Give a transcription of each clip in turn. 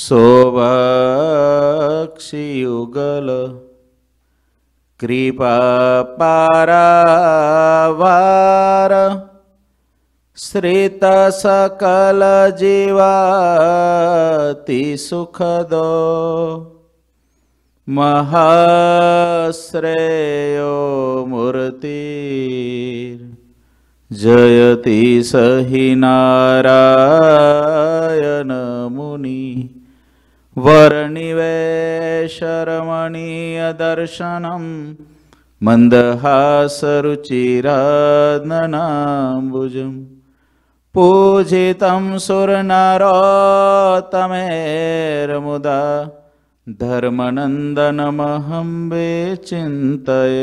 सोबि कृपापारावार कृपा पारितसकल जीवाति सुखदो महाश्रेयो मूर्ति जयति स हि नारनि वैशरमणीयदर्शनं मन्दहासरुचिरानम्बुजं पूजितं सुरनरोत्तमेरमुदा धर्मनन्दनमहं विचिन्तये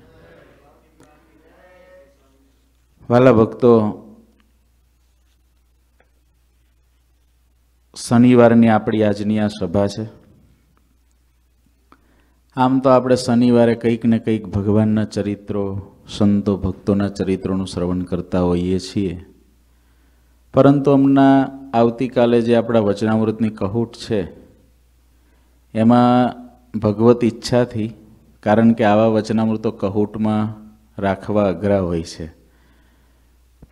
વાલા ભક્તો શનિવારની આપણી આજની આ સભા છે આમ તો આપણે શનિવારે કંઈક ને કંઈક ભગવાનના ચરિત્રો સંતો ભક્તોના ચરિત્રોનું શ્રવણ કરતા હોઈએ છીએ પરંતુ હમણાં આવતીકાલે જે આપણા વચનામૃતની કહુટ છે એમાં ભગવત ઈચ્છાથી કારણ કે આવા વચનામૃતો કહુટમાં રાખવા અઘરા હોય છે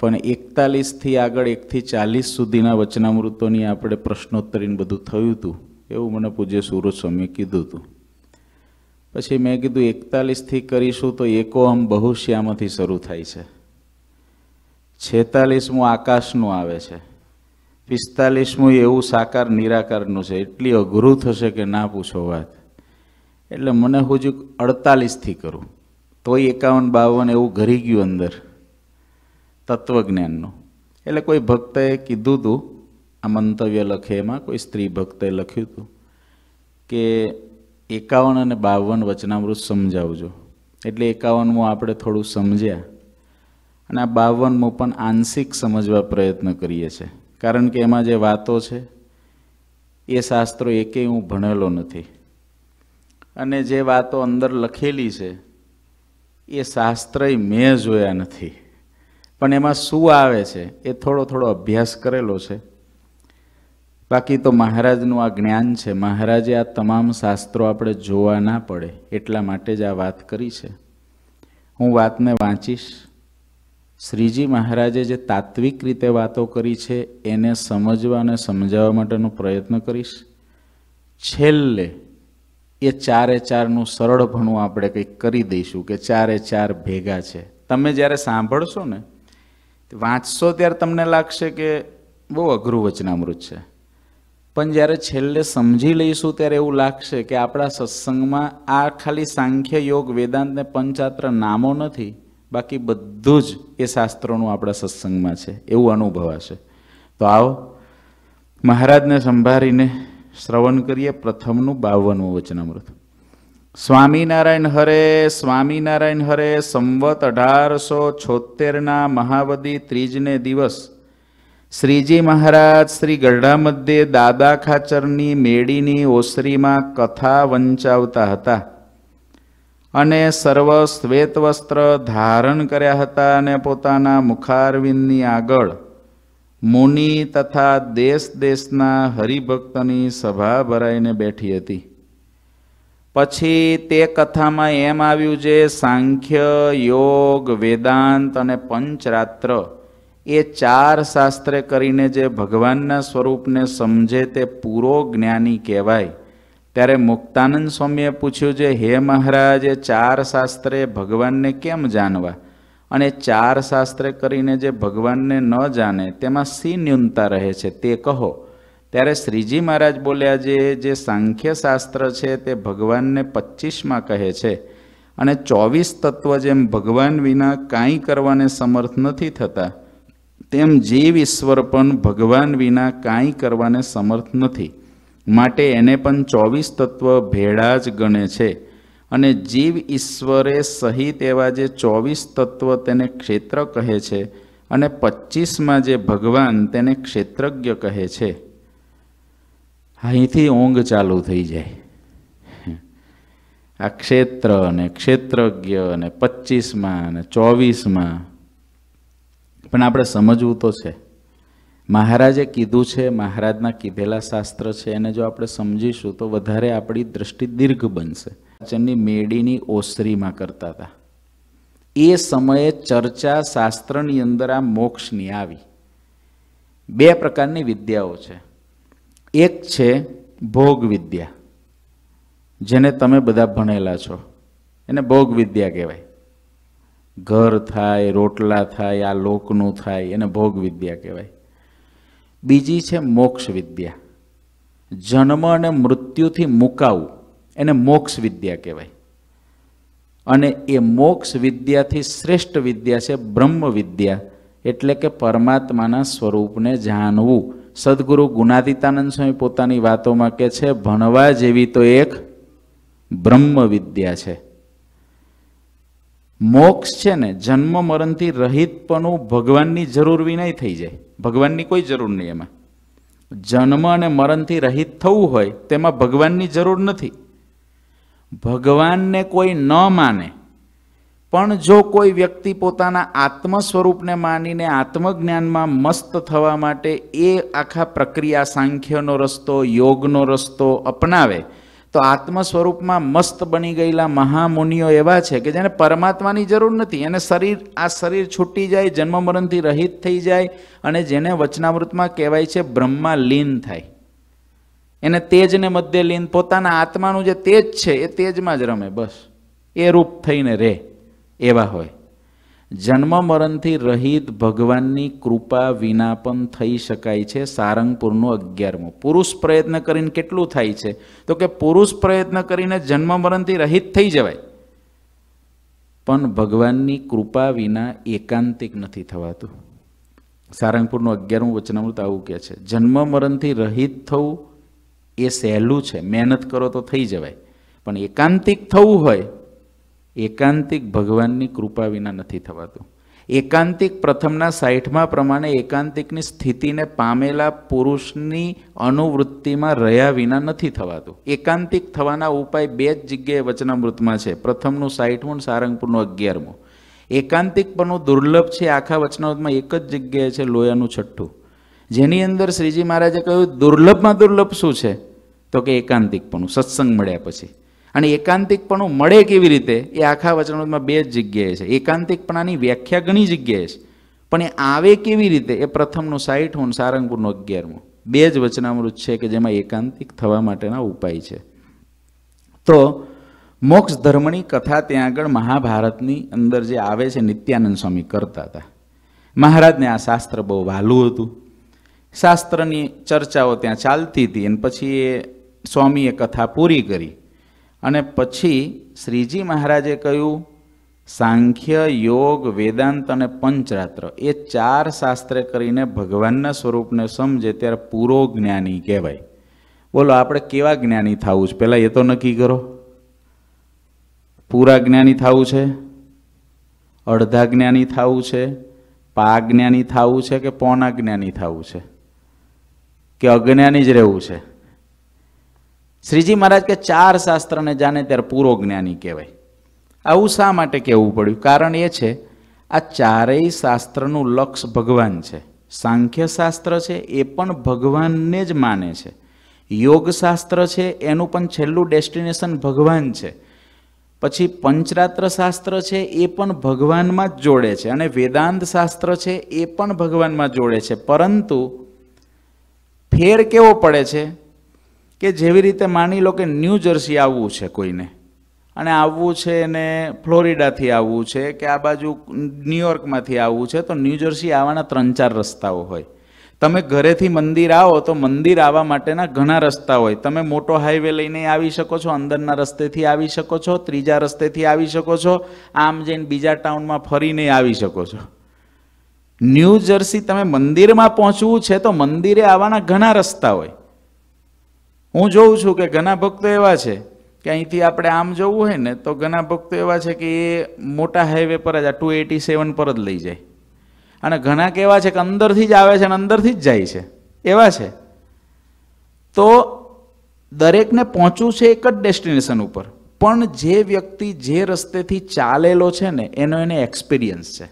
પણ એકતાલીસથી આગળ એકથી ચાલીસ સુધીના વચનામૃતોની આપણે પ્રશ્નોત્તરીને બધું થયું હતું એવું મને પૂજ્ય સુરજ સ્વામીએ કીધું હતું પછી મેં કીધું એકતાલીસથી કરીશું તો એકો આમ બહુ શ્યામાંથી શરૂ થાય છે છેતાલીસમું આકાશનું આવે છે પિસ્તાલીસમું એવું સાકાર નિરાકારનું છે એટલી અઘરું થશે કે ના પૂછો વાત એટલે મને હું જ અડતાલીસથી કરું તોય એકાવન બાવન એવું ઘરી ગયું અંદર તત્વજ્ઞાનનું એટલે કોઈ ભક્તએ કીધું હતું આ મંતવ્ય લખે એમાં કોઈ સ્ત્રી ભક્તએ લખ્યું હતું કે એકાવન અને બાવન વચનામૃત સમજાવજો એટલે એકાવનમું આપણે થોડું સમજ્યા અને આ બાવનમું પણ આંશિક સમજવા પ્રયત્ન કરીએ છીએ કારણ કે એમાં જે વાતો છે એ શાસ્ત્રો એકેય હું ભણેલો નથી અને જે વાતો અંદર લખેલી છે એ શાસ્ત્રય મેં જોયા નથી પણ એમાં શું આવે છે એ થોડો થોડો અભ્યાસ કરેલો છે બાકી તો મહારાજનું આ જ્ઞાન છે મહારાજે આ તમામ શાસ્ત્રો આપણે જોવા ના પડે એટલા માટે જ આ વાત કરી છે હું વાતને વાંચીશ શ્રીજી મહારાજે જે તાત્વિક રીતે વાતો કરી છે એને સમજવા અને સમજાવવા માટેનો પ્રયત્ન કરીશ છેલ્લે એ ચારે ચારનું સરળપણું આપણે કંઈક કરી દઈશું કે ચારે ચાર ભેગા છે તમે જ્યારે સાંભળશો ને વાંચશો ત્યારે તમને લાગશે કે બહુ અઘરું વચનામૃત છે પણ જ્યારે છેલ્લે સમજી લઈશું ત્યારે એવું લાગશે કે આપણા સત્સંગમાં આ ખાલી સાંખ્ય યોગ વેદાંતને પંચાત્ર નામો નથી બાકી બધું જ એ શાસ્ત્રોનું આપણા સત્સંગમાં છે એવું અનુભવાશે તો આવો મહારાજને સંભાળીને શ્રવણ કરીએ પ્રથમનું બાવનમું વચનામૃત સ્વામિનારાયણ હરે સ્વામિનારાયણ હરે સંવત અઢારસો છોતેરના મહાવદી ત્રીજને દિવસ શ્રીજી મહારાજ શ્રી ગઢડા મધ્યે દાદા ખાચરની મેળીની ઓસરીમાં કથા વંચાવતા હતા અને સર્વ શ્વેત વસ્ત્ર ધારણ કર્યા હતા અને પોતાના મુખારવિંદની આગળ મુનિ તથા દેશ દેશના હરિભક્તની સભા ભરાઈને બેઠી હતી પછી તે કથામાં એમ આવ્યું જે સાંખ્ય યોગ વેદાંત અને પંચરાત્ર એ ચાર શાસ્ત્રે કરીને જે ભગવાનના સ્વરૂપને સમજે તે પૂરો જ્ઞાની કહેવાય ત્યારે મુક્તાનંદ સ્વામીએ પૂછ્યું છે હે મહારાજ એ ચાર શાસ્ત્રે ભગવાનને કેમ જાણવા અને ચાર શાસ્ત્રે કરીને જે ભગવાનને ન જાણે તેમાં સી ન્યૂનતા રહે છે તે કહો ત્યારે શ્રીજી મહારાજ બોલ્યા જે જે સાંખ્ય શાસ્ત્ર છે તે ભગવાનને પચીસમાં કહે છે અને ચોવીસ તત્વ જેમ ભગવાન વિના કાંઈ કરવાને સમર્થ નથી થતા તેમ જીવ ઈશ્વર પણ ભગવાન વિના કાંઈ કરવાને સમર્થ નથી માટે એને પણ ચોવીસ તત્વ ભેળા જ ગણે છે અને જીવ ઈશ્વરે સહિત એવા જે ચોવીસ તત્વ તેને ક્ષેત્ર કહે છે અને પચીસમાં જે ભગવાન તેને ક્ષેત્રજ્ઞ કહે છે અહીંથી ઊંઘ ચાલુ થઈ જાય આ ક્ષેત્ર અને ક્ષેત્રજ્ઞ અને પચીસમાં અને ચોવીસમાં પણ આપણે સમજવું તો છે મહારાજે કીધું છે મહારાજના કીધેલા શાસ્ત્ર છે એને જો આપણે સમજીશું તો વધારે આપણી દ્રષ્ટિ દીર્ઘ બનશે ચંદની મેડીની ઓસરીમાં કરતા હતા એ સમયે ચર્ચા શાસ્ત્રની અંદર આ મોક્ષની આવી બે પ્રકારની વિદ્યાઓ છે એક છે ભોગ વિદ્યા જેને તમે બધા ભણેલા છો એને ભોગ વિદ્યા કહેવાય ઘર થાય રોટલા થાય આ લોકનું થાય એને ભોગ વિદ્યા કહેવાય બીજી છે મોક્ષ વિદ્યા જન્મ અને મૃત્યુથી મુકાવું એને મોક્ષ વિદ્યા કહેવાય અને એ મોક્ષ વિદ્યાથી શ્રેષ્ઠ વિદ્યા છે બ્રહ્મ વિદ્યા એટલે કે પરમાત્માના સ્વરૂપને જાણવું સદગુરુ ગુનાદિતાનંદ સ્વામી પોતાની વાતોમાં કે છે ભણવા જેવી તો એક બ્રહ્મ વિદ્યા છે મોક્ષ છે ને જન્મ મરણથી રહિતપણું ભગવાનની જરૂર વિનય થઈ જાય ભગવાનની કોઈ જરૂર નહીં એમાં જન્મ અને મરણથી રહિત થવું હોય તેમાં ભગવાનની જરૂર નથી ભગવાનને કોઈ ન માને પણ જો કોઈ વ્યક્તિ પોતાના આત્મ સ્વરૂપને માનીને આત્મજ્ઞાનમાં મસ્ત થવા માટે એ આખા પ્રક્રિયા સાંખ્યનો રસ્તો યોગનો રસ્તો અપનાવે તો આત્મ સ્વરૂપમાં મસ્ત બની ગયેલા મહામુનિઓ એવા છે કે જેને પરમાત્માની જરૂર નથી એને શરીર આ શરીર છૂટી જાય જન્મ મરણથી રહિત થઈ જાય અને જેને વચનામૃતમાં કહેવાય છે બ્રહ્મા લીન થાય એને તેજને મધ્ય લીન પોતાના આત્માનું જે તેજ છે એ તેજમાં જ રમે બસ એ રૂપ થઈને રહે એવા હોય જન્મ મરણથી રહિત ભગવાનની કૃપા વિના પણ થઈ શકાય છે સારંગપુરનું અગિયારમું પુરુષ પ્રયત્ન કરીને કેટલું થાય છે તો કે પુરુષ પ્રયત્ન કરીને જન્મ મરણથી રહિત થઈ જવાય પણ ભગવાનની કૃપા વિના એકાંતિક નથી થવાતું સારંગપુરનું અગિયારમું વચનામૃત આવું કહે છે જન્મ મરણથી રહિત થવું એ સહેલું છે મહેનત કરો તો થઈ જવાય પણ એકાંતિક થવું હોય એકાંતિક ભગવાનની કૃપા વિના નથી થવાતું એકાંતિક પ્રથમના સાઈઠમાં પ્રમાણે એકાંતિકની સ્થિતિને પામેલા પુરુષની અનુવૃત્તિમાં રહ્યા વિના નથી થવાતું એકાંતિક થવાના ઉપાય બે જ જગ્યાએ વચનામૃતમાં છે પ્રથમનું સાઠમું સારંગપુરનું અગિયારમું એકાંતિકપણું દુર્લભ છે આખા વચનામૃતમાં એક જ જગ્યાએ છે લોયાનું છઠ્ઠું જેની અંદર શ્રીજી મહારાજે કહ્યું દુર્લભમાં દુર્લભ શું છે તો કે એકાંતિકપણું સત્સંગ મળ્યા પછી અને એકાંતિકપણું મળે કેવી રીતે એ આખા વચનામૃતમાં બે જ જગ્યાએ છે એકાંતિકપણાની વ્યાખ્યા ઘણી જગ્યાએ છે પણ એ આવે કેવી રીતે એ પ્રથમનું સાઠ હું સારંગપુરનું અગિયારમું બે જ વચનામૃત છે કે જેમાં એકાંતિક થવા માટેના ઉપાય છે તો મોક્ષ ધર્મની કથા ત્યાં આગળ મહાભારતની અંદર જે આવે છે નિત્યાનંદ સ્વામી કરતા હતા મહારાજને આ શાસ્ત્ર બહુ વહાલું હતું શાસ્ત્રની ચર્ચાઓ ત્યાં ચાલતી હતી અને પછી એ સ્વામીએ કથા પૂરી કરી અને પછી શ્રીજી મહારાજે કહ્યું સાંખ્ય યોગ વેદાંત અને પંચરાત્ર એ ચાર શાસ્ત્ર કરીને ભગવાનના સ્વરૂપને સમજે ત્યારે પૂરો જ્ઞાની કહેવાય બોલો આપણે કેવા જ્ઞાની થવું છે પહેલાં એ તો નક્કી કરો પૂરા જ્ઞાની થવું છે અડધા જ્ઞાની થવું છે પા જ્ઞાની થવું છે કે પોના જ્ઞાની થવું છે કે અજ્ઞાની જ રહેવું છે શ્રીજી મહારાજ કે ચાર શાસ્ત્રને જાણે ત્યારે પૂરો જ્ઞાની કહેવાય આવું શા માટે કહેવું પડ્યું કારણ એ છે આ ચારેય શાસ્ત્રનું લક્ષ ભગવાન છે સાંખ્ય શાસ્ત્ર છે એ પણ ભગવાનને જ માને છે યોગશાસ્ત્ર છે એનું પણ છેલ્લું ડેસ્ટિનેશન ભગવાન છે પછી પંચરાત્ર શાસ્ત્ર છે એ પણ ભગવાનમાં જ જોડે છે અને વેદાંત શાસ્ત્ર છે એ પણ ભગવાનમાં જોડે છે પરંતુ ફેર કેવો પડે છે કે જેવી રીતે માની લો કે ન્યૂ જર્સી આવવું છે કોઈને અને આવવું છે એને ફ્લોરિડાથી આવવું છે કે આ બાજુ ન્યુયોર્કમાંથી આવવું છે તો ન્યૂ જર્સી આવવાના ત્રણ ચાર રસ્તાઓ હોય તમે ઘરેથી મંદિર આવો તો મંદિર આવવા માટેના ઘણા રસ્તા હોય તમે મોટો હાઈવે લઈને આવી શકો છો અંદરના રસ્તેથી આવી શકો છો ત્રીજા રસ્તેથી આવી શકો છો આમ જઈને બીજા ટાઉનમાં ફરીને આવી શકો છો ન્યૂ જર્સી તમે મંદિરમાં પહોંચવું છે તો મંદિરે આવવાના ઘણા રસ્તા હોય હું જોઉં છું કે ઘણા ભક્તો એવા છે કે અહીંથી આપણે આમ જવું હોય ને તો ઘણા ભક્તો એવા છે કે એ મોટા હાઈવે પર જ આ ટુ એટી સેવન પર જ લઈ જાય અને ઘણા કેવા છે કે અંદરથી જ આવે છે અને અંદરથી જ જાય છે એવા છે તો દરેકને પહોંચવું છે એક જ ડેસ્ટિનેશન ઉપર પણ જે વ્યક્તિ જે રસ્તેથી ચાલેલો છે ને એનો એને એક્સપિરિયન્સ છે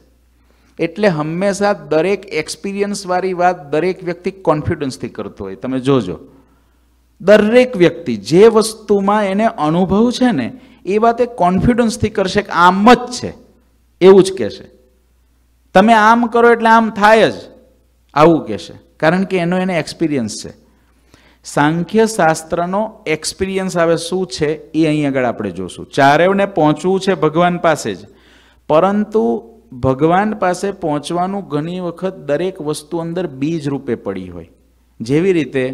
એટલે હંમેશા દરેક એક્સપિરિયન્સવાળી વાત દરેક વ્યક્તિ કોન્ફિડન્સથી કરતો હોય તમે જોજો દરેક વ્યક્તિ જે વસ્તુમાં એને અનુભવ છે ને એ વાત એ કોન્ફિડન્સથી કરશે કે આમ જ છે એવું જ કહેશે તમે આમ કરો એટલે આમ થાય જ આવું કહેશે કારણ કે એનો એને એક્સપિરિયન્સ છે સાંખ્ય શાસ્ત્રનો એક્સપિરિયન્સ હવે શું છે એ અહીં આગળ આપણે જોશું ચારેવને પહોંચવું છે ભગવાન પાસે જ પરંતુ ભગવાન પાસે પહોંચવાનું ઘણી વખત દરેક વસ્તુ અંદર બીજ રૂપે પડી હોય જેવી રીતે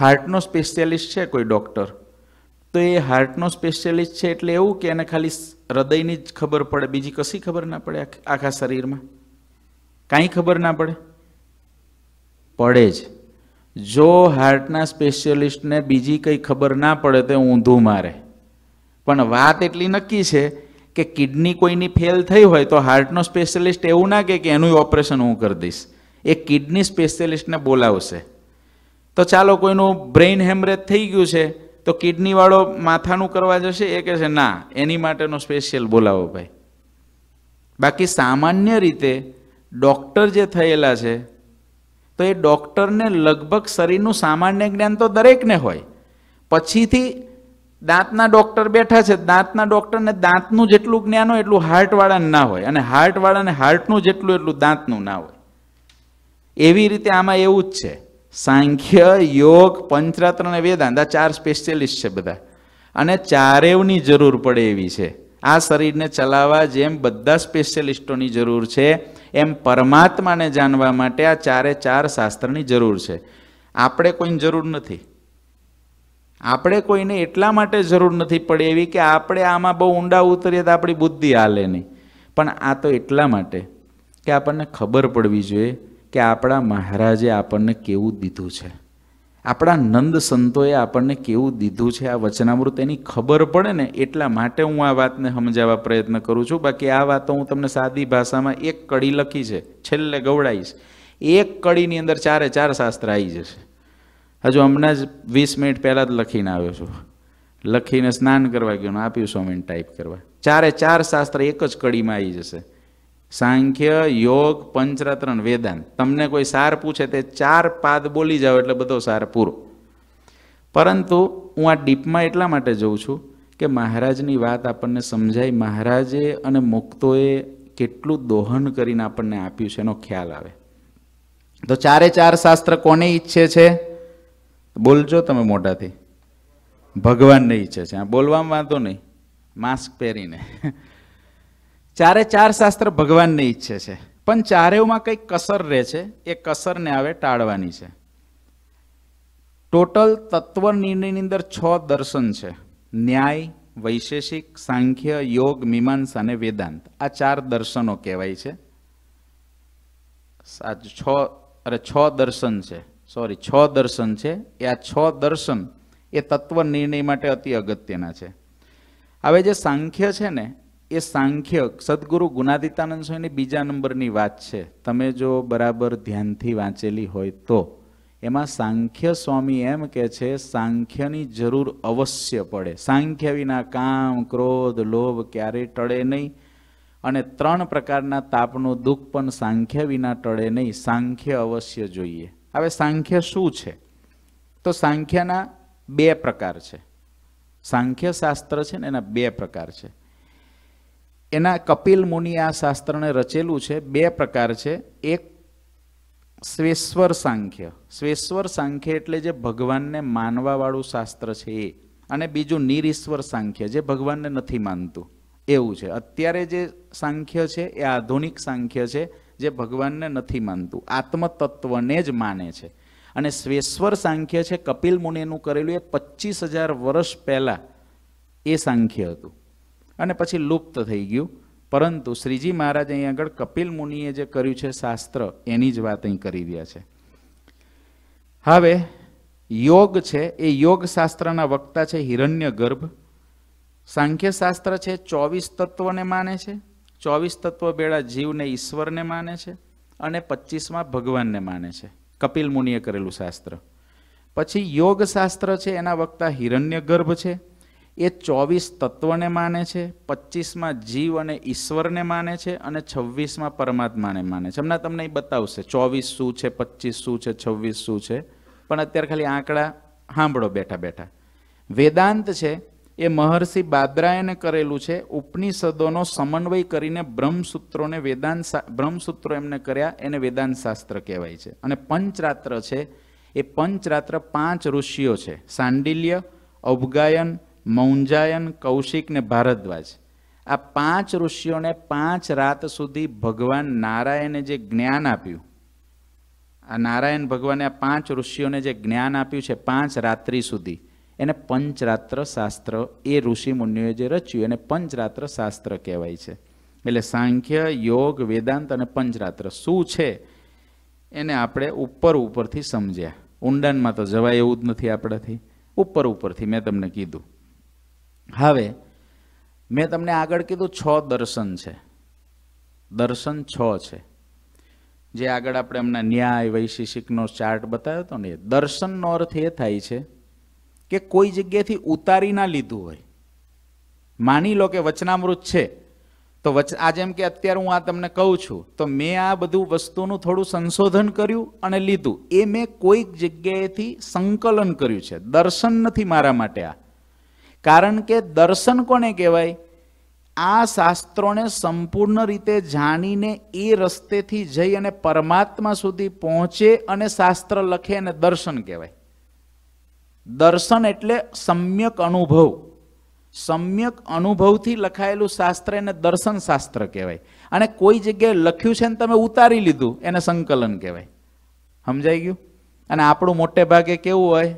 હાર્ટનો સ્પેશિયાલિસ્ટ છે કોઈ ડૉક્ટર તો એ હાર્ટનો સ્પેશિયાલિસ્ટ છે એટલે એવું કે એને ખાલી હૃદયની જ ખબર પડે બીજી કશી ખબર ના પડે આખા શરીરમાં કાંઈ ખબર ના પડે પડે જ જો હાર્ટના સ્પેશિયલિસ્ટને બીજી કંઈ ખબર ના પડે તો ઊંધું મારે પણ વાત એટલી નક્કી છે કે કિડની કોઈની ફેલ થઈ હોય તો હાર્ટનો સ્પેશિયલિસ્ટ એવું ના કે એનું ઓપરેશન હું કરી દઈશ એ કિડની સ્પેશિયલિસ્ટને બોલાવશે તો ચાલો કોઈનું બ્રેઇન હેમરેજ થઈ ગયું છે તો કિડનીવાળો માથાનું કરવા જશે એ કહે છે ના એની માટેનો સ્પેશિયલ બોલાવો ભાઈ બાકી સામાન્ય રીતે ડૉક્ટર જે થયેલા છે તો એ ડૉક્ટરને લગભગ શરીરનું સામાન્ય જ્ઞાન તો દરેકને હોય પછીથી દાંતના ડૉક્ટર બેઠા છે દાંતના ડૉક્ટરને દાંતનું જેટલું જ્ઞાન હોય એટલું હાર્ટવાળાને ના હોય અને હાર્ટવાળાને હાર્ટનું જેટલું એટલું દાંતનું ના હોય એવી રીતે આમાં એવું જ છે સાંખ્ય યોગ પંચરત્ન અને વેદાંત આ ચાર સ્પેશિયલિસ્ટ છે બધા અને ચારેવની જરૂર પડે એવી છે આ શરીરને ચલાવવા જેમ બધા સ્પેશિયલિસ્ટોની જરૂર છે એમ પરમાત્માને જાણવા માટે આ ચારે ચાર શાસ્ત્રની જરૂર છે આપણે કોઈની જરૂર નથી આપણે કોઈને એટલા માટે જરૂર નથી પડે એવી કે આપણે આમાં બહુ ઊંડા ઉતરીએ તો આપણી બુદ્ધિ હાલે નહીં પણ આ તો એટલા માટે કે આપણને ખબર પડવી જોઈએ કે આપણા મહારાજે આપણને કેવું દીધું છે આપણા નંદ સંતોએ આપણને કેવું દીધું છે આ વચનામૃત એની ખબર પડે ને એટલા માટે હું આ વાતને સમજાવવા પ્રયત્ન કરું છું બાકી આ વાતો હું તમને સાદી ભાષામાં એક કડી લખી છે છેલ્લે ગવડાવીશ એક કડીની અંદર ચારે ચાર શાસ્ત્ર આવી જશે હજુ હમણાં જ વીસ મિનિટ પહેલાં જ લખીને આવ્યો છું લખીને સ્નાન કરવા ગયો આપ્યું સો મિનિટ ટાઈપ કરવા ચારે ચાર શાસ્ત્ર એક જ કડીમાં આવી જશે સાંખ્ય યોગ પંચરત્ન વેદાંત તમને કોઈ સાર પૂછે તે ચાર પાદ બોલી જાઓ એટલે બધો સાર પૂરો પરંતુ હું આ ડીપમાં એટલા માટે જઉં છું કે મહારાજની વાત આપણને સમજાય મહારાજે અને મુક્તોએ કેટલું દોહન કરીને આપણને આપ્યું છે એનો ખ્યાલ આવે તો ચારે ચાર શાસ્ત્ર કોને ઈચ્છે છે બોલજો તમે મોઢાથી ભગવાનને ઈચ્છે છે આ બોલવામાં વાંધો નહીં માસ્ક પહેરીને ચારે ચાર શાસ્ત્ર ભગવાનની ઈચ્છે છે પણ ચારેવમાં કંઈક કસર રહે છે એ કસરને આવે ટાળવાની છે ટોટલ તત્વ નિર્ણયની અંદર છ દર્શન છે ન્યાય વૈશેષિક સાંખ્ય યોગ મીમાંસા અને વેદાંત આ ચાર દર્શનો કહેવાય છે છ અરે છ દર્શન છે સોરી છ દર્શન છે એ આ છ દર્શન એ તત્વ નિર્ણય માટે અતિ અગત્યના છે હવે જે સાંખ્ય છે ને એ સાંખ્ય સદગુરુ ગુનાદિતાનંદ સ્વામીની બીજા નંબરની વાત છે તમે જો બરાબર ધ્યાનથી વાંચેલી હોય તો એમાં સાંખ્ય સ્વામી એમ કે છે સાંખ્યની જરૂર અવશ્ય પડે સાંખ્ય વિના કામ ક્રોધ લોભ ક્યારેય ટળે નહીં અને ત્રણ પ્રકારના તાપનું દુઃખ પણ સાંખ્ય વિના ટળે નહીં સાંખ્ય અવશ્ય જોઈએ હવે સાંખ્ય શું છે તો સાંખ્યના બે પ્રકાર છે સાંખ્ય શાસ્ત્ર છે ને એના બે પ્રકાર છે એના કપિલ મુનિ આ શાસ્ત્રને રચેલું છે બે પ્રકાર છે એક શ્વેશ્વર સાંખ્ય શ્વેશ્વર સાંખ્ય એટલે જે ભગવાનને માનવાવાળું શાસ્ત્ર છે એ અને બીજું નિરીશ્વર સાંખ્ય જે ભગવાનને નથી માનતું એવું છે અત્યારે જે સાંખ્ય છે એ આધુનિક સાંખ્ય છે જે ભગવાનને નથી માનતું આત્મતત્વને જ માને છે અને શ્વેશ્વર સાંખ્ય છે કપિલ મુનિનું કરેલું એ પચીસ હજાર વર્ષ પહેલાં એ સાંખ્ય હતું અને પછી લુપ્ત થઈ ગયું પરંતુ શ્રીજી મહારાજ અહીં આગળ કપિલ મુનિએ જે કર્યું છે શાસ્ત્ર એની જ વાત અહીં કરી રહ્યા છે હવે યોગ છે એ યોગ શાસ્ત્રના વક્તા છે હિરણ્ય ગર્ભ સાંખ્ય શાસ્ત્ર છે ચોવીસ તત્વને માને છે ચોવીસ તત્વ બેળા જીવને ઈશ્વરને માને છે અને પચીસમાં ભગવાનને માને છે કપિલ મુનિએ કરેલું શાસ્ત્ર પછી યોગ શાસ્ત્ર છે એના વક્તા હિરણ્ય ગર્ભ છે એ ચોવીસ તત્વને માને છે પચીસમાં જીવ અને ઈશ્વરને માને છે અને છવ્વીસમાં પરમાત્માને માને છે હમણાં તમને એ બતાવશે ચોવીસ શું છે પચીસ શું છે છવ્વીસ શું છે પણ અત્યારે ખાલી આંકડા સાંભળો બેઠા બેઠા વેદાંત છે એ મહર્ષિ બાદરાયને કરેલું છે ઉપનિષદોનો સમન્વય કરીને બ્રહ્મસૂત્રોને વેદાંત બ્રહ્મસૂત્રો એમને કર્યા એને વેદાંત શાસ્ત્ર કહેવાય છે અને પંચરાત્ર છે એ પંચરાત્ર પાંચ ઋષિઓ છે સાંડિલ્ય અવગાયન મૌંજાયન કૌશિક ને ભારદ્વાજ આ પાંચ ઋષિઓને પાંચ રાત સુધી ભગવાન નારાયણે જે જ્ઞાન આપ્યું આ નારાયણ ભગવાને આ પાંચ ઋષિઓને જે જ્ઞાન આપ્યું છે પાંચ રાત્રિ સુધી એને પંચરાત્ર શાસ્ત્ર એ ઋષિ મુનિઓએ જે રચ્યું એને પંચરાત્ર શાસ્ત્ર કહેવાય છે એટલે સાંખ્ય યોગ વેદાંત અને પંચરાત્ર શું છે એને આપણે ઉપર ઉપરથી સમજ્યા ઊંડાણમાં તો જવાય એવું જ નથી આપણાથી ઉપર ઉપરથી મેં તમને કીધું હવે મેં તમને આગળ કીધું છ દર્શન છે દર્શન છ છે જે આગળ આપણે એમના ન્યાય વૈશિષિકનો ચાર્ટ બતાવ્યો હતો ને દર્શનનો અર્થ એ થાય છે કે કોઈ જગ્યાથી ઉતારી ના લીધું હોય માની લો કે વચનામૃત છે તો વચ આ જેમ કે અત્યારે હું આ તમને કહું છું તો મેં આ બધું વસ્તુનું થોડું સંશોધન કર્યું અને લીધું એ મેં કોઈક જગ્યાએથી સંકલન કર્યું છે દર્શન નથી મારા માટે આ કારણ કે દર્શન કોને કહેવાય આ શાસ્ત્રોને સંપૂર્ણ રીતે જાણીને એ રસ્તેથી જઈ અને પરમાત્મા સુધી પહોંચે અને શાસ્ત્ર લખે અને દર્શન કહેવાય દર્શન એટલે સમ્યક અનુભવ સમ્યક અનુભવથી લખાયેલું શાસ્ત્ર એને દર્શન શાસ્ત્ર કહેવાય અને કોઈ જગ્યાએ લખ્યું છે ને તમે ઉતારી લીધું એને સંકલન કહેવાય સમજાઈ ગયું અને આપણું મોટે ભાગે કેવું હોય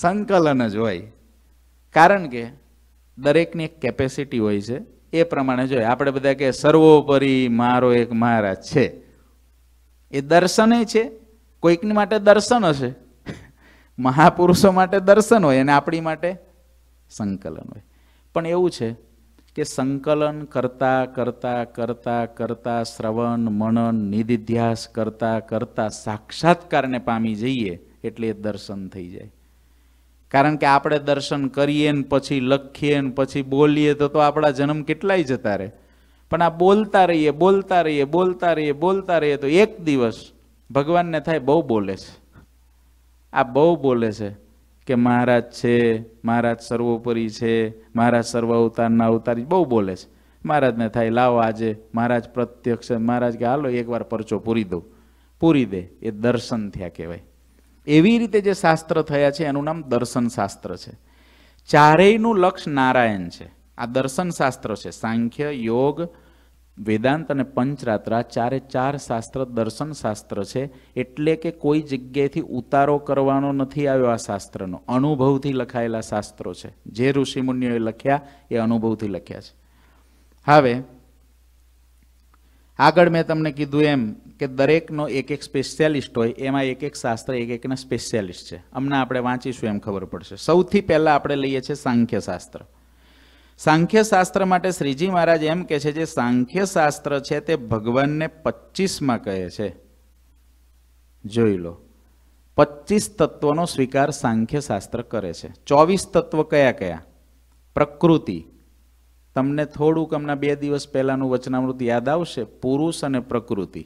સંકલન જ હોય કારણ કે દરેકની એક કેપેસિટી હોય છે એ પ્રમાણે જોઈએ આપણે બધા કે સર્વોપરી મારો એક મહારાજ છે એ દર્શને છે કોઈકની માટે દર્શન હશે મહાપુરુષો માટે દર્શન હોય અને આપણી માટે સંકલન હોય પણ એવું છે કે સંકલન કરતા કરતા કરતા કરતા શ્રવણ મનન નિધિધ્યાસ કરતા કરતા સાક્ષાત્કારને પામી જઈએ એટલે એ દર્શન થઈ જાય કારણ કે આપણે દર્શન કરીએ ને પછી લખીએ ને પછી બોલીએ તો તો આપણા જન્મ કેટલાય જતા રહે પણ આ બોલતા રહીએ બોલતા રહીએ બોલતા રહીએ બોલતા રહીએ તો એક દિવસ ભગવાનને થાય બહુ બોલે છે આ બહુ બોલે છે કે મહારાજ છે મહારાજ સર્વોપરી છે મહારાજ સર્વ અવતારના અવતારી બહુ બોલે છે મહારાજને થાય લાવો આજે મહારાજ પ્રત્યક્ષ મહારાજ કે હાલો એકવાર પરચો પૂરી દઉં પૂરી દે એ દર્શન થયા કહેવાય એવી રીતે જે શાસ્ત્ર થયા છે એનું નામ દર્શન શાસ્ત્ર છે ચારેયનું લક્ષ નારાયણ છે આ દર્શન શાસ્ત્ર છે સાંખ્ય યોગ વેદાંત અને પંચરાત્ર આ ચારે ચાર શાસ્ત્ર દર્શન શાસ્ત્ર છે એટલે કે કોઈ જગ્યાએથી ઉતારો કરવાનો નથી આવ્યો આ શાસ્ત્રનો અનુભવથી લખાયેલા શાસ્ત્રો છે જે ઋષિમુનિઓએ લખ્યા એ અનુભવથી લખ્યા છે હવે આગળ મેં તમને કીધું એમ કે દરેકનો એક એક સ્પેશિયાલિસ્ટ હોય એમાં એક એક શાસ્ત્ર એક એકના સ્પેશિયાલિસ્ટ છે હમણાં આપણે વાંચીશું એમ ખબર પડશે સૌથી પહેલાં આપણે લઈએ છીએ સાંખ્યશાસ્ત્ર શાસ્ત્ર સાંખ્ય શાસ્ત્ર માટે શ્રીજી મહારાજ એમ કહે છે જે સાંખ્યશાસ્ત્ર છે તે ભગવાનને પચીસમાં કહે છે જોઈ લો પચીસ તત્વોનો સ્વીકાર સાંખ્ય શાસ્ત્ર કરે છે ચોવીસ તત્વ કયા કયા પ્રકૃતિ તમને થોડુંક હમણાં બે દિવસ પહેલાંનું વચનામૃત યાદ આવશે પુરુષ અને પ્રકૃતિ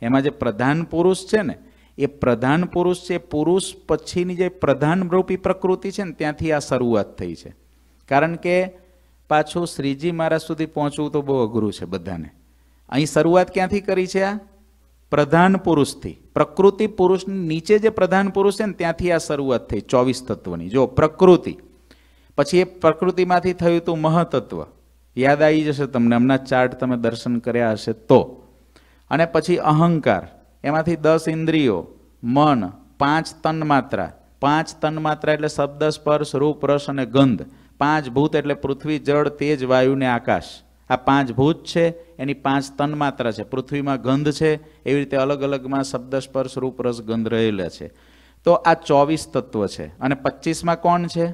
એમાં જે પ્રધાન પુરુષ છે ને એ પ્રધાન પુરુષ છે પુરુષ પછીની જે પ્રધાનરૂપી પ્રકૃતિ છે ને ત્યાંથી આ શરૂઆત થઈ છે કારણ કે પાછું શ્રીજી મહારાજ સુધી પહોંચવું તો બહુ અઘરું છે બધાને અહીં શરૂઆત ક્યાંથી કરી છે આ પ્રધાન પુરુષથી પ્રકૃતિ પુરુષની નીચે જે પ્રધાન પુરુષ છે ને ત્યાંથી આ શરૂઆત થઈ ચોવીસ તત્વની જો પ્રકૃતિ પછી એ પ્રકૃતિમાંથી થયું હતું મહતત્વ યાદ આવી જશે તમને હમણાં ચાર્ટ તમે દર્શન કર્યા હશે તો અને પછી અહંકાર એમાંથી દસ ઇન્દ્રિયો મન પાંચ તન્માત્રા પાંચ તન્માત્રા એટલે શબ્દ સ્પર્શ રૂપ રસ અને ગંધ પાંચ ભૂત એટલે પૃથ્વી જળ તેજ વાયુ ને આકાશ આ પાંચ ભૂત છે એની પાંચ તન્માત્રા છે પૃથ્વીમાં ગંધ છે એવી રીતે અલગ અલગમાં શબ્દ સ્પર્શ રૂપ રસ ગંધ રહેલા છે તો આ ચોવીસ તત્વ છે અને પચીસમાં કોણ છે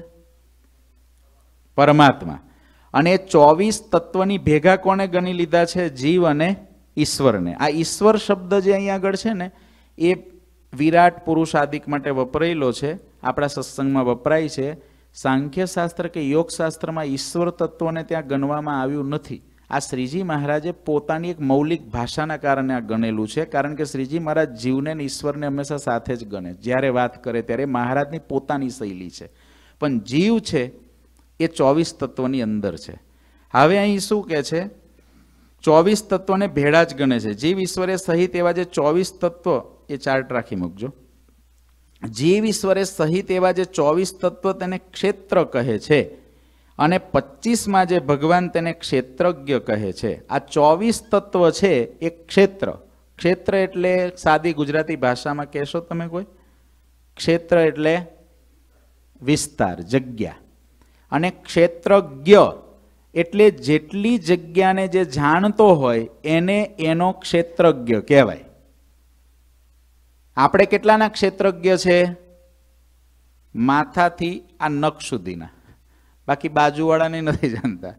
પરમાત્મા અને એ ચોવીસ તત્વની ભેગા કોને ગણી લીધા છે જીવ અને ઈશ્વરને આ ઈશ્વર શબ્દ જે અહીં આગળ છે ને એ વિરાટ પુરુષ આદિક માટે વપરાયેલો છે આપણા સત્સંગમાં વપરાય છે સાંખ્યશાસ્ત્ર કે યોગશાસ્ત્રમાં ઈશ્વર તત્વને ત્યાં ગણવામાં આવ્યું નથી આ શ્રીજી મહારાજે પોતાની એક મૌલિક ભાષાના કારણે આ ગણેલું છે કારણ કે શ્રીજી મહારાજ જીવને અને ઈશ્વરને હંમેશા સાથે જ ગણે જ્યારે વાત કરે ત્યારે મહારાજની પોતાની શૈલી છે પણ જીવ છે એ ચોવીસ તત્વની અંદર છે હવે અહીં શું કહે છે ચોવીસ તત્વોને ભેળા જ ગણે છે જીવ ઈશ્વરે સહિત એવા જે ચોવીસ તત્વ એ ચાર્ટ રાખી મૂકજો જીવ ઈશ્વરે સહિત એવા જે ચોવીસ તત્વ તેને ક્ષેત્ર કહે છે અને પચીસમાં જે ભગવાન તેને ક્ષેત્રજ્ઞ કહે છે આ ચોવીસ તત્વ છે એ ક્ષેત્ર ક્ષેત્ર એટલે સાદી ગુજરાતી ભાષામાં કહેશો તમે કોઈ ક્ષેત્ર એટલે વિસ્તાર જગ્યા અને ક્ષેત્રજ્ઞ એટલે જેટલી જગ્યાને જે જાણતો હોય એને એનો ક્ષેત્રજ્ઞ કહેવાય આપણે કેટલાના ક્ષેત્રજ્ઞ છે માથાથી આ નખ સુધીના બાકી બાજુવાળાને નથી જાણતા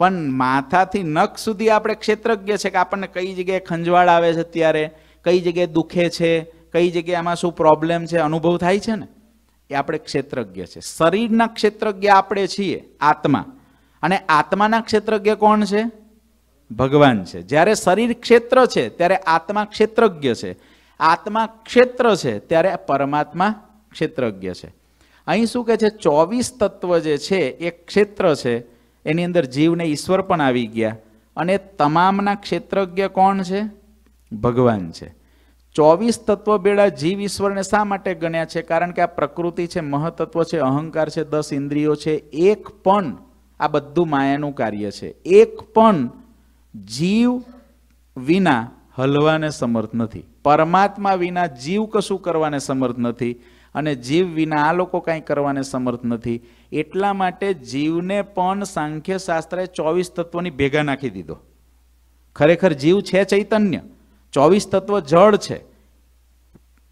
પણ માથાથી નખ સુધી આપણે ક્ષેત્રજ્ઞ છે કે આપણને કઈ જગ્યાએ ખંજવાળ આવે છે ત્યારે કઈ જગ્યાએ દુખે છે કઈ જગ્યામાં શું પ્રોબ્લેમ છે અનુભવ થાય છે ને એ આપણે ક્ષેત્રજ્ઞ છે શરીરના ક્ષેત્રજ્ઞ આપણે છીએ આત્મા અને આત્માના ક્ષેત્રજ્ઞ કોણ છે ભગવાન છે જ્યારે શરીર ક્ષેત્ર છે ત્યારે આત્મા ક્ષેત્રજ્ઞ છે આત્મા ક્ષેત્ર છે ત્યારે પરમાત્મા ક્ષેત્રજ્ઞ છે અહીં શું કહે છે ચોવીસ તત્વ જે છે એ ક્ષેત્ર છે એની અંદર જીવને ઈશ્વર પણ આવી ગયા અને તમામના ક્ષેત્રજ્ઞ કોણ છે ભગવાન છે ચોવીસ તત્વ બેડા જીવ ઈશ્વરને શા માટે ગણ્યા છે કારણ કે આ પ્રકૃતિ છે મહતત્વ છે અહંકાર છે દસ ઇન્દ્રિયો છે એક પણ આ બધું માયાનું કાર્ય છે એક પણ જીવ વિના હલવાને સમર્થ નથી પરમાત્મા વિના જીવ કશું કરવાને સમર્થ નથી અને જીવ વિના આ લોકો કાંઈ કરવાને સમર્થ નથી એટલા માટે જીવને પણ સાંખ્ય સાંખ્યશાસ્ત્રે ચોવીસ તત્વોની ભેગા નાખી દીધો ખરેખર જીવ છે ચૈતન્ય ચોવીસ તત્વ જળ છે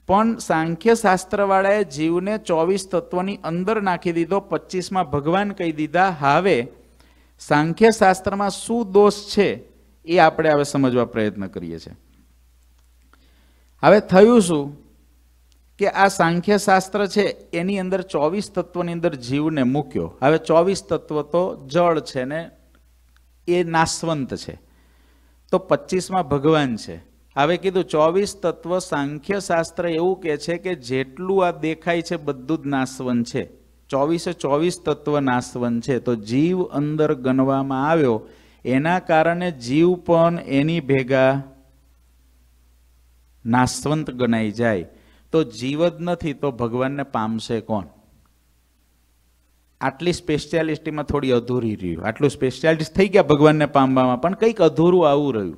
પણ સાંખ્યશાસ્ત્રવાળાએ જીવને ચોવીસ તત્વની અંદર નાખી દીધો પચીસમાં ભગવાન કહી દીધા હવે સાંખ્યશાસ્ત્રમાં શું દોષ છે એ આપણે હવે સમજવા પ્રયત્ન કરીએ છીએ હવે થયું શું કે આ સાંખ્ય શાસ્ત્ર છે એની અંદર ચોવીસ તત્વની અંદર જીવને મૂક્યો હવે ચોવીસ તત્વ તો જળ છે ને એ નાશવંત છે તો પચીસમાં ભગવાન છે હવે કીધું ચોવીસ તત્વ સાંખ્ય શાસ્ત્ર એવું કે છે કે જેટલું આ દેખાય છે બધું જ નાશવન છે ચોવીસે ચોવીસ તત્વ નાશવન છે તો જીવ અંદર ગણવામાં આવ્યો એના કારણે જીવ પણ એની ભેગા નાશવંત ગણાઈ જાય તો જીવ જ નથી તો ભગવાનને પામશે કોણ આટલી સ્પેશિયાલિસ્ટીમાં થોડી અધૂરી રહ્યું આટલું સ્પેશિયાલિસ્ટ થઈ ગયા ભગવાનને પામવામાં પણ કંઈક અધૂરું આવું રહ્યું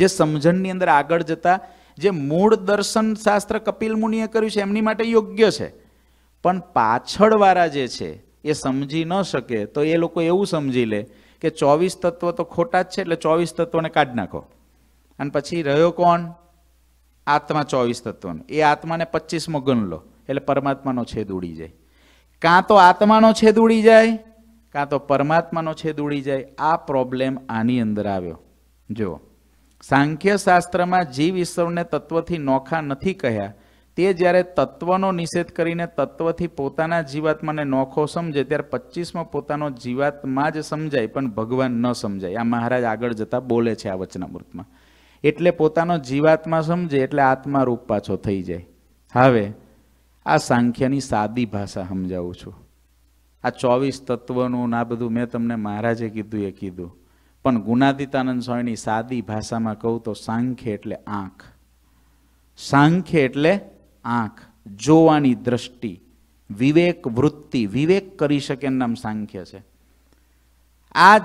જે સમજણની અંદર આગળ જતા જે મૂળ દર્શન શાસ્ત્ર કપિલ મુનિએ કર્યું છે એમની માટે યોગ્ય છે પણ પાછળવાળા જે છે એ સમજી ન શકે તો એ લોકો એવું સમજી લે કે ચોવીસ તત્વ તો ખોટા જ છે એટલે ચોવીસ તત્વને કાઢી નાખો અને પછી રહ્યો કોણ આત્મા ચોવીસ તત્વનો એ આત્માને પચીસમો ગણ લો એટલે પરમાત્માનો છેદ ઉડી જાય કાં તો આત્માનો છેદ ઉડી જાય કાં તો પરમાત્માનો છેદ ઉડી જાય આ પ્રોબ્લેમ આની અંદર આવ્યો જુઓ સાંખ્યશાસ્ત્રમાં જીવ ઈશ્વરને તત્વથી નોખા નથી કહ્યા તે જ્યારે તત્વનો નિષેધ કરીને તત્વથી પોતાના જીવાત્માને નોખો સમજે ત્યારે પચીસમાં પોતાનો જીવાત્મા જ સમજાય પણ ભગવાન ન સમજાય આ મહારાજ આગળ જતાં બોલે છે આ વચનામૃતમાં એટલે પોતાનો જીવાત્મા સમજે એટલે આત્મા રૂપ પાછો થઈ જાય હવે આ સાંખ્યની સાદી ભાષા સમજાવું છું આ ચોવીસ તત્વનું આ બધું મેં તમને મહારાજે કીધું એ કીધું પણ ગુનાદિતાનંદ સ્વામીની સાદી ભાષામાં કહું તો સાંખ્ય એટલે આંખ સાંખ્ય એટલે આંખ જોવાની દ્રષ્ટિ વિવેક વૃત્તિ વિવેક કરી શકે નામ સાંખ્ય છે આ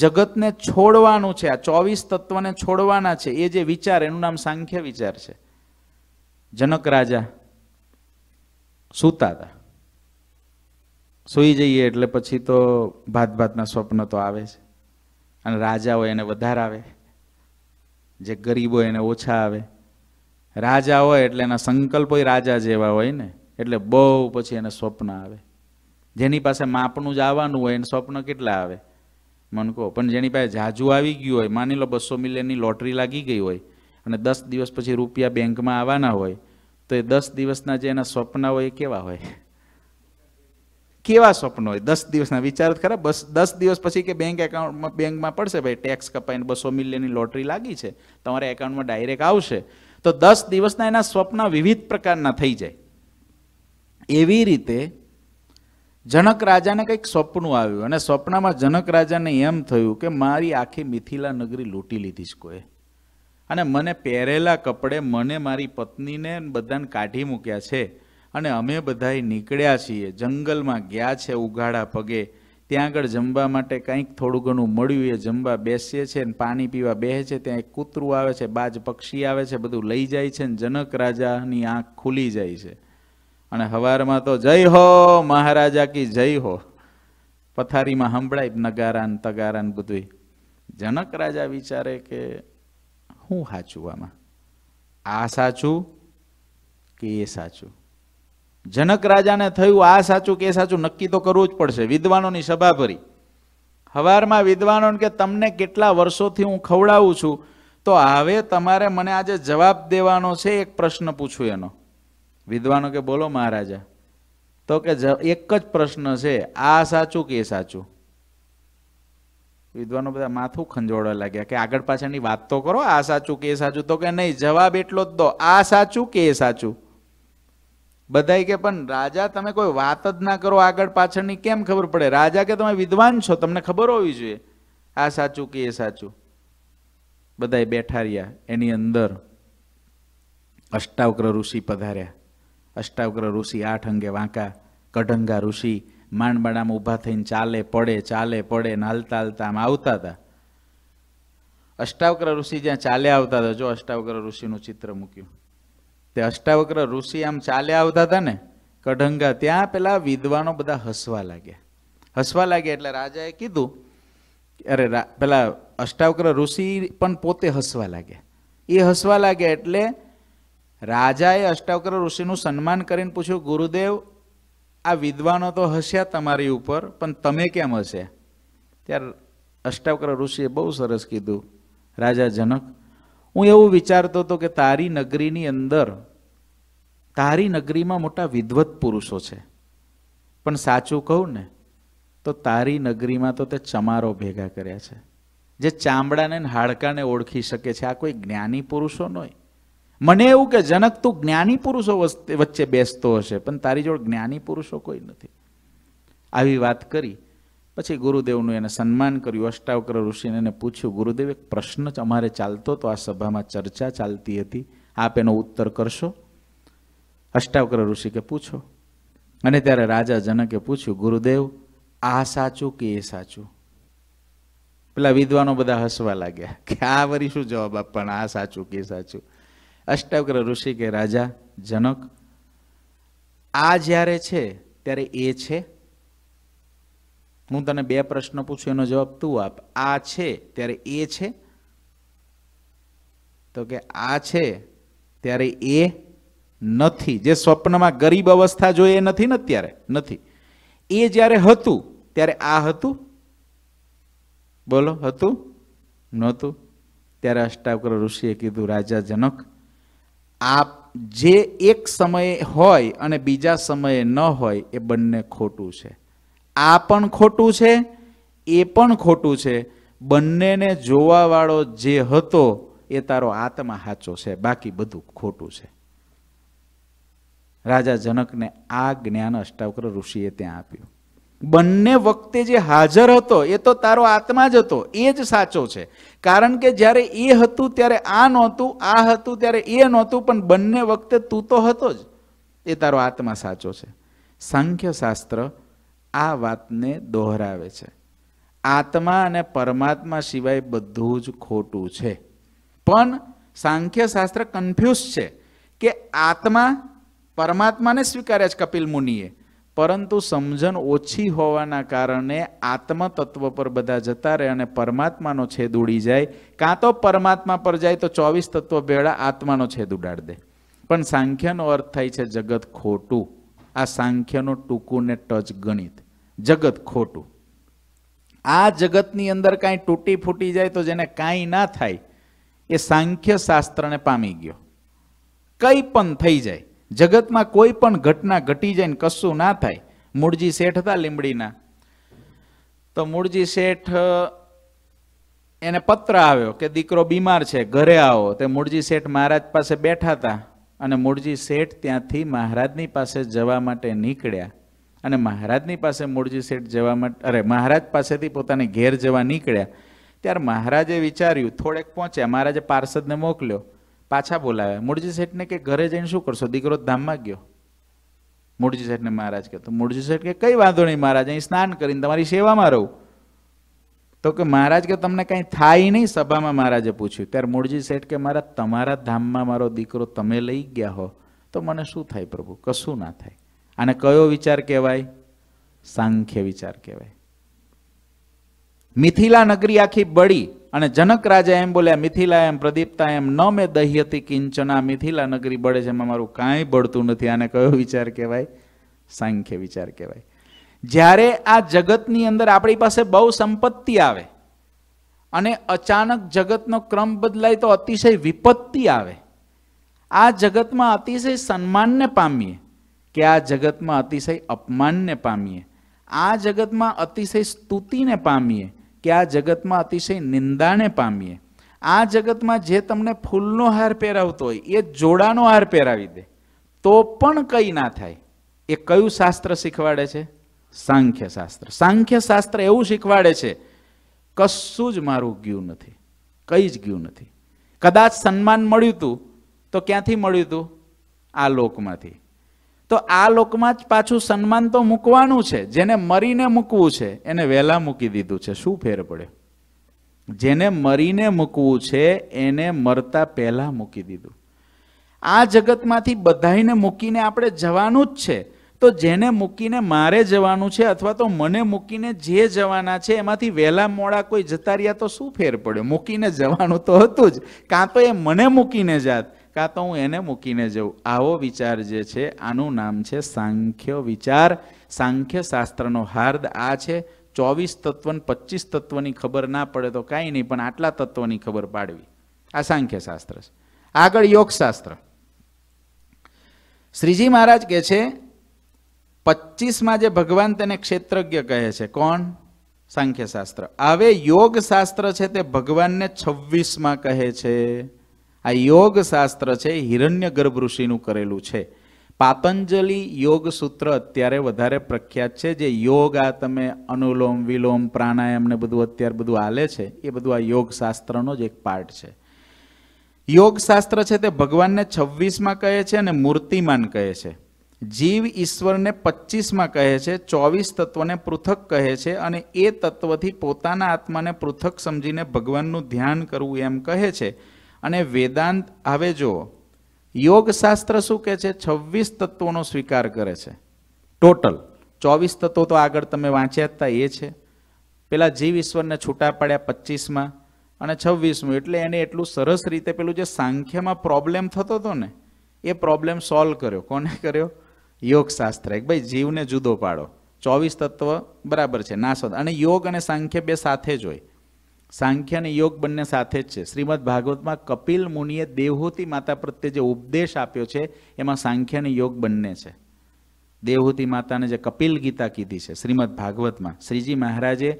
જગતને છોડવાનું છે આ ચોવીસ તત્વને છોડવાના છે એ જે વિચાર એનું નામ સાંખ્ય વિચાર છે જનક રાજા સૂતા હતા સૂઈ જઈએ એટલે પછી તો ભાત ભાતના સ્વપ્ન તો આવે છે અને રાજાઓ એને વધારે આવે જે ગરીબ હોય એને ઓછા આવે રાજા હોય એટલે એના સંકલ્પો રાજા જેવા હોય ને એટલે બહુ પછી એને સ્વપ્ન આવે જેની પાસે માપનું જ આવવાનું હોય એને સ્વપ્ન કેટલા આવે મન કહો પણ જેની પાસે જાજુ આવી ગયું હોય માની લો બસો મિલિયનની લોટરી લાગી ગઈ હોય અને દસ દિવસ પછી રૂપિયા બેંકમાં આવવાના હોય તો એ દસ દિવસના જે એના સ્વપ્ન હોય એ કેવા હોય કેવા સ્વપ્નો હોય દસ દિવસના વિચાર ખરા બસ દસ દિવસ પછી કે બેંક એકાઉન્ટમાં બેંકમાં પડશે ભાઈ ટેક્સ કપાઈને બસો મિલિયનની લોટરી લાગી છે તમારા એકાઉન્ટમાં ડાયરેક્ટ આવશે તો દસ દિવસના એના સ્વપ્ન વિવિધ પ્રકારના થઈ જાય એવી રીતે જનક રાજાને કંઈક સ્વપ્ન આવ્યું અને સ્વપ્નમાં જનક રાજાને એમ થયું કે મારી આખી મિથિલા નગરી લૂંટી લીધી છે કોઈ અને મને પહેરેલા કપડે મને મારી પત્નીને બધાને કાઢી મૂક્યા છે અને અમે બધાએ નીકળ્યા છીએ જંગલમાં ગયા છે ઉઘાડા પગે ત્યાં આગળ જમવા માટે કંઈક થોડું ઘણું મળ્યું એ જમવા બેસીએ છે ને પાણી પીવા બેસે છે ત્યાં એક કૂતરું આવે છે બાજ પક્ષી આવે છે બધું લઈ જાય છે ને જનક રાજાની આંખ ખુલી જાય છે અને હવારમાં તો જય હો મહારાજા કી જય હો પથારીમાં સંભળાય નગારા ને તગારા ને બધું જનક રાજા વિચારે કે હું સાચું આમાં આ સાચું કે એ સાચું જનક રાજાને થયું આ સાચું કે સાચું નક્કી તો કરવું જ પડશે વિદ્વાનોની સભા ભરી હવારમાં વિદ્વાનોને કે તમને કેટલા વર્ષોથી હું ખવડાવું છું તો હવે તમારે મને આજે જવાબ દેવાનો છે એક પ્રશ્ન પૂછું એનો વિદ્વાનો કે બોલો મહારાજા તો કે એક જ પ્રશ્ન છે આ સાચું કે સાચું વિદ્વાનો બધા માથું ખંજોળવા લાગ્યા કે આગળ પાછળની વાત તો કરો આ સાચું કે સાચું તો કે નહીં જવાબ એટલો જ દો આ સાચું કે સાચું બધાય કે પણ રાજા તમે કોઈ વાત જ ના કરો આગળ પાછળની કેમ ખબર પડે રાજા કે તમે વિદ્વાન છો તમને ખબર હોવી જોઈએ આ સાચું કે એ સાચું બધાય બેઠા રહ્યા એની અંદર અષ્ટાવક્ર ઋષિ પધાર્યા અષ્ટાવક્ર ઋષિ આઠ અંગે વાંકા કઢંગા ઋષિ માંડબાડામાં ઊભા થઈને ચાલે પડે ચાલે પડે નાલતા હાલતા આમ આવતા હતા અષ્ટાવક્ર ઋષિ જ્યાં ચાલ્યા આવતા હતા જો અષ્ટાવક્ર ઋષિનું ચિત્ર મૂક્યું તે અષ્ટાવક્ર ઋષિ આમ ચાલ્યા આવતા હતા ને કઢંગા ત્યાં પેલા વિદ્વાનો બધા હસવા લાગ્યા હસવા લાગ્યા એટલે રાજાએ કીધું અરે પેલા અષ્ટાવક્ર ઋષિ પણ પોતે હસવા લાગ્યા એ હસવા લાગ્યા એટલે રાજાએ અષ્ટાવક્ર ઋષિનું સન્માન કરીને પૂછ્યું ગુરુદેવ આ વિદ્વાનો તો હસ્યા તમારી ઉપર પણ તમે કેમ હસ્યા ત્યારે અષ્ટાવક્ર ઋષિએ બહુ સરસ કીધું રાજા જનક હું એવું વિચારતો હતો કે તારી નગરીની અંદર તારી નગરીમાં મોટા વિદવત પુરુષો છે પણ સાચું કહું ને તો તારી નગરીમાં તો તે ચમારો ભેગા કર્યા છે જે ચામડાને હાડકાને ઓળખી શકે છે આ કોઈ જ્ઞાની પુરુષો નોય મને એવું કે જનક તું જ્ઞાની પુરુષો વચ્ચે બેસતો હશે પણ તારી જોડે જ્ઞાની પુરુષો કોઈ નથી આવી વાત કરી પછી ગુરુદેવનું એને સન્માન કર્યું અષ્ટાવક્ર ઋષિને એને પૂછ્યું ગુરુદેવ એક પ્રશ્ન અમારે ચાલતો તો આ સભામાં ચર્ચા ચાલતી હતી આપ એનો ઉત્તર કરશો અષ્ટાવક્ર ઋષિ કે પૂછો અને ત્યારે રાજા જનકે પૂછ્યું ગુરુદેવ આ સાચું કે એ સાચું પેલા વિદ્વાનો બધા હસવા લાગ્યા કે આ વરી શું જવાબ આપવાના આ સાચું કે સાચું અષ્ટાવક્ર ઋષિ કે રાજા જનક આ જ્યારે છે ત્યારે એ છે હું તને બે પ્રશ્ન પૂછું એનો જવાબ તું આપ આ છે ત્યારે એ છે તો કે આ છે ત્યારે એ નથી જે સ્વપ્નમાં ગરીબ અવસ્થા જોઈએ એ નથી ને અત્યારે નથી એ જ્યારે હતું ત્યારે આ હતું બોલો હતું નહોતું ત્યારે અષ્ટાવક્ર ઋષિએ કીધું રાજા જનક આપ જે એક સમયે હોય અને બીજા સમયે ન હોય એ બંને ખોટું છે આ પણ ખોટું છે એ પણ ખોટું છે બંનેને જોવાવાળો જે હતો એ તારો આત્મા સાચો છે બાકી બધું ખોટું છે રાજા જનકને આ જ્ઞાન અષ્ટાવક્ર ઋષિએ ત્યાં આપ્યું બંને વખતે જે હાજર હતો એ તો તારો આત્મા જ હતો એ જ સાચો છે કારણ કે જ્યારે એ હતું ત્યારે આ નહોતું આ હતું ત્યારે એ નહોતું પણ બંને વખતે તું તો હતો જ એ તારો આત્મા સાચો છે સાંખ્ય શાસ્ત્ર આ વાતને દોહરાવે છે આત્મા અને પરમાત્મા સિવાય બધું જ ખોટું છે પણ સાંખ્ય શાસ્ત્ર કન્ફ્યુઝ છે કે આત્મા પરમાત્માને સ્વીકારે છે કપિલ મુનિએ પરંતુ સમજણ ઓછી હોવાના કારણે આત્મતત્વ પર બધા જતા રહે અને પરમાત્માનો છેદ ઉડી જાય કાં તો પરમાત્મા પર જાય તો ચોવીસ તત્વ ભેળા આત્માનો છેદ ઉડાડ દે પણ સાંખ્યનો અર્થ થાય છે જગત ખોટું આ સાંખ્યનું ટૂંકું ને ટચ ગણિત જગત ખોટું આ જગતની અંદર કાંઈ તૂટી ફૂટી જાય તો જેને કાંઈ ના થાય એ સાંખ્ય શાસ્ત્રને પામી ગયો કંઈ પણ થઈ જાય જગતમાં કોઈ પણ ઘટના ઘટી જાય ને કશું ના થાય મૂળજી શેઠ હતા લીમડીના તો મૂળજી શેઠ એને પત્ર આવ્યો કે દીકરો બીમાર છે ઘરે આવો તે મૂળજી શેઠ મહારાજ પાસે બેઠા હતા અને મૂળજી શેઠ ત્યાંથી મહારાજની પાસે જવા માટે નીકળ્યા અને મહારાજની પાસે મૂળજી શેઠ જવા માટે અરે મહારાજ પાસેથી પોતાને ઘેર જવા નીકળ્યા ત્યારે મહારાજે વિચાર્યું થોડેક પહોંચ્યા મહારાજે પાર્ષદને મોકલ્યો પાછા બોલાવ્યા મૂળજી શેઠને કે ઘરે જઈને શું કરશો દીકરો ધામમાં ગયો મૂળજી શેઠને મહારાજ કહેતો મૂળજી શેઠ કે કંઈ વાંધો નહીં મહારાજ અહીં સ્નાન કરીને તમારી સેવામાં રહું તો કે મહારાજ કે તમને કાંઈ થાય નહીં સભામાં મહારાજે પૂછ્યું ત્યારે મૂળજી શેઠ કે મારા તમારા ધામમાં મારો દીકરો તમે લઈ ગયા હો તો મને શું થાય પ્રભુ કશું ના થાય આને કયો વિચાર કહેવાય સાંખ્ય વિચાર કહેવાય મિથિલા નગરી આખી બળી અને જનક રાજા એમ બોલ્યા મિથિલા એમ પ્રદીપતા એમ ન મેં દહ્યતી કિંચના મિથિલા નગરી બળે છે એમાં મારું કાંઈ બળતું નથી આને કયો વિચાર કહેવાય સાંખ્ય વિચાર કહેવાય જ્યારે આ જગતની અંદર આપણી પાસે બહુ સંપત્તિ આવે અને અચાનક જગતનો ક્રમ બદલાય તો અતિશય વિપત્તિ આવે આ જગતમાં અતિશય સન્માનને પામીએ કે આ જગતમાં અતિશય અપમાનને પામીએ આ જગતમાં અતિશય સ્તુતિને પામીએ કે આ જગતમાં અતિશય નિંદાને પામીએ આ જગતમાં જે તમને ફૂલનો હાર પહેરાવતો હોય એ જોડાનો હાર પહેરાવી દે તો પણ કંઈ ના થાય એ કયું શાસ્ત્ર શીખવાડે છે સાંખ્યશાસ્ત્ર સાંખ્યશાસ્ત્ર એવું શીખવાડે છે કશું જ મારું ગયું નથી કઈ જ ગયું નથી કદાચ સન્માન મળ્યું હતું તો ક્યાંથી મળ્યું હતું આ લોકમાંથી તો આ લોકમાં જ પાછું સન્માન તો મૂકવાનું છે જેને મરીને મૂકવું છે એને વહેલા મૂકી દીધું છે શું ફેર પડે જેને મરીને મૂકવું છે એને મરતા પહેલા મૂકી દીધું આ જગતમાંથી બધાઈને મૂકીને આપણે જવાનું જ છે તો જેને મૂકીને મારે જવાનું છે અથવા તો મને મૂકીને જે જવાના છે એમાંથી વહેલા મોડા કોઈ જતા રહ્યા તો શું ફેર પડ્યો મૂકીને જવાનું તો હતું જ કાં તો એ મને મૂકીને જાત કાં તો હું એને મૂકીને જઉં આવો વિચાર જે છે આનું નામ છે સાંખ્ય વિચાર સાંખ્ય શાસ્ત્રનો હાર્દ આ છે ચોવીસ તત્વ પચીસ તત્વની ખબર ના પડે તો કાંઈ નહીં પણ આટલા તત્વની ખબર પાડવી આ સાંખ્ય શાસ્ત્ર છે આગળ યોગશાસ્ત્ર શ્રીજી મહારાજ કહે છે પચીસમાં જે ભગવાન તેને ક્ષેત્રજ્ઞ કહે છે કોણ સાંખ્યશાસ્ત્ર હવે યોગશાસ્ત્ર છે તે ભગવાનને છવ્વીસમાં કહે છે આ યોગશાસ્ત્ર છે હિરણ્ય ગર્ભ ઋષિનું કરેલું છે પાતંજલિ યોગ સૂત્ર અત્યારે વધારે પ્રખ્યાત છે જે યોગ આ તમે અનુલોમ વિલોમ પ્રાણાયામ ને બધું અત્યારે બધું હાલે છે એ બધું આ યોગશાસ્ત્રનો જ એક પાર્ટ છે યોગશાસ્ત્ર છે તે ભગવાનને છવ્વીસમાં કહે છે અને મૂર્તિમાન કહે છે જીવ ઈશ્વરને પચીસમાં કહે છે ચોવીસ તત્વને પૃથક કહે છે અને એ તત્વથી પોતાના આત્માને પૃથક સમજીને ભગવાનનું ધ્યાન કરવું એમ કહે છે અને વેદાંત હવે જુઓ યોગશાસ્ત્ર શું કહે છે છવ્વીસ તત્વોનો સ્વીકાર કરે છે ટોટલ ચોવીસ તત્વો તો આગળ તમે વાંચ્યા હતા એ છે પેલા જીવ ઈશ્વરને છૂટા પાડ્યા પચીસમાં અને છવ્વીસમું એટલે એને એટલું સરસ રીતે પેલું જે સાંખ્યમાં પ્રોબ્લેમ થતો હતો ને એ પ્રોબ્લેમ સોલ્વ કર્યો કોને કર્યો યોગશાસ્ત્ર એક ભાઈ જીવને જુદો પાડો ચોવીસ તત્વ બરાબર છે નાશવંત અને યોગ અને સાંખ્ય બે સાથે જ હોય સાંખ્ય અને યોગ બંને સાથે જ છે શ્રીમદ ભાગવતમાં કપિલ મુનિએ દેવહૂતિ માતા પ્રત્યે જે ઉપદેશ આપ્યો છે એમાં સાંખ્ય અને યોગ બંને છે દેવહૂતિ માતાને જે કપિલ ગીતા કીધી છે શ્રીમદ ભાગવતમાં શ્રીજી મહારાજે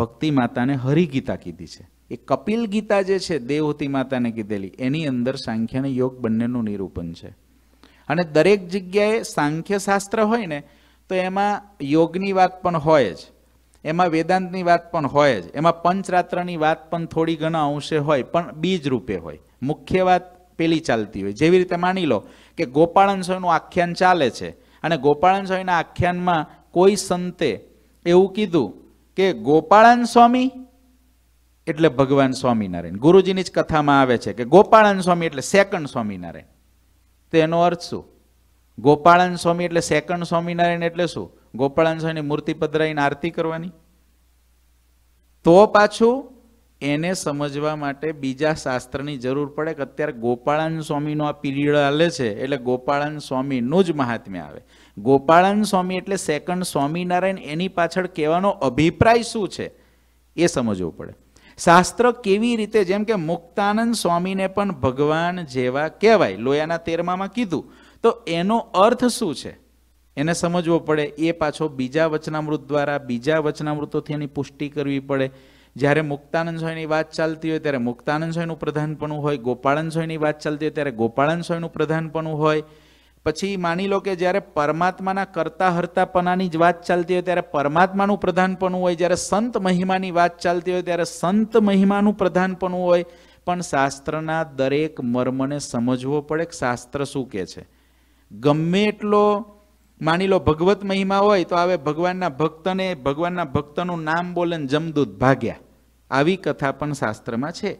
ભક્તિ માતાને હરિગીતા કીધી છે એ કપિલ ગીતા જે છે દેવહૂતિ માતાને કીધેલી એની અંદર સાંખ્ય અને યોગ બંનેનું નિરૂપણ છે અને દરેક જગ્યાએ સાંખ્યશાસ્ત્ર હોય ને તો એમાં યોગની વાત પણ હોય જ એમાં વેદાંતની વાત પણ હોય જ એમાં પંચરાત્રની વાત પણ થોડી ઘણા અંશે હોય પણ બીજ રૂપે હોય મુખ્ય વાત પેલી ચાલતી હોય જેવી રીતે માની લો કે ગોપાળન સ્વામીનું આખ્યાન ચાલે છે અને ગોપાળન સ્વામીના આખ્યાનમાં કોઈ સંતે એવું કીધું કે ગોપાળન સ્વામી એટલે ભગવાન સ્વામિનારાયણ ગુરુજીની જ કથામાં આવે છે કે ગોપાળન સ્વામી એટલે સેકન્ડ સ્વામિનારાયણ તો એનો અર્થ શું ગોપાળન સ્વામી એટલે સેકન્ડ સ્વામિનારાયણ એટલે શું ગોપાળન સ્વામીની મૂર્તિ પધરાઈને આરતી કરવાની તો પાછું એને સમજવા માટે બીજા શાસ્ત્રની જરૂર પડે કે અત્યારે ગોપાળન સ્વામીનો આ પીરિયડ હાલે છે એટલે ગોપાળન સ્વામીનું જ મહાત્મ્ય આવે ગોપાળન સ્વામી એટલે સેકન્ડ સ્વામિનારાયણ એની પાછળ કહેવાનો અભિપ્રાય શું છે એ સમજવું પડે શાસ્ત્ર કેવી રીતે જેમ કે મુક્તાનંદ સ્વામીને પણ ભગવાન જેવા કહેવાય લોયાના તેરમામાં કીધું તો એનો અર્થ શું છે એને સમજવો પડે એ પાછો બીજા વચનામૃત દ્વારા બીજા વચનામૃતોથી એની પુષ્ટિ કરવી પડે જ્યારે મુક્તાનંદ સ્વામીની વાત ચાલતી હોય ત્યારે મુક્તાનંદ સ્વામીનું પ્રધાનપણું હોય ગોપાળન સ્વામીની વાત ચાલતી હોય ત્યારે ગોપાળન સ્વામીનું પ્રધાનપણું હોય પછી માની લો કે જ્યારે પરમાત્માના કરતા હર્તાપનાની જ વાત ચાલતી હોય ત્યારે પરમાત્માનું પ્રધાનપણું હોય જ્યારે સંત મહિમાની વાત ચાલતી હોય ત્યારે સંત મહિમાનું પ્રધાનપણું હોય પણ શાસ્ત્રના દરેક મર્મને સમજવો પડે કે શાસ્ત્ર શું કહે છે ગમે એટલો માની લો ભગવત મહિમા હોય તો હવે ભગવાનના ભક્તને ભગવાનના ભક્તનું નામ બોલે ને જમદૂત ભાગ્યા આવી કથા પણ શાસ્ત્રમાં છે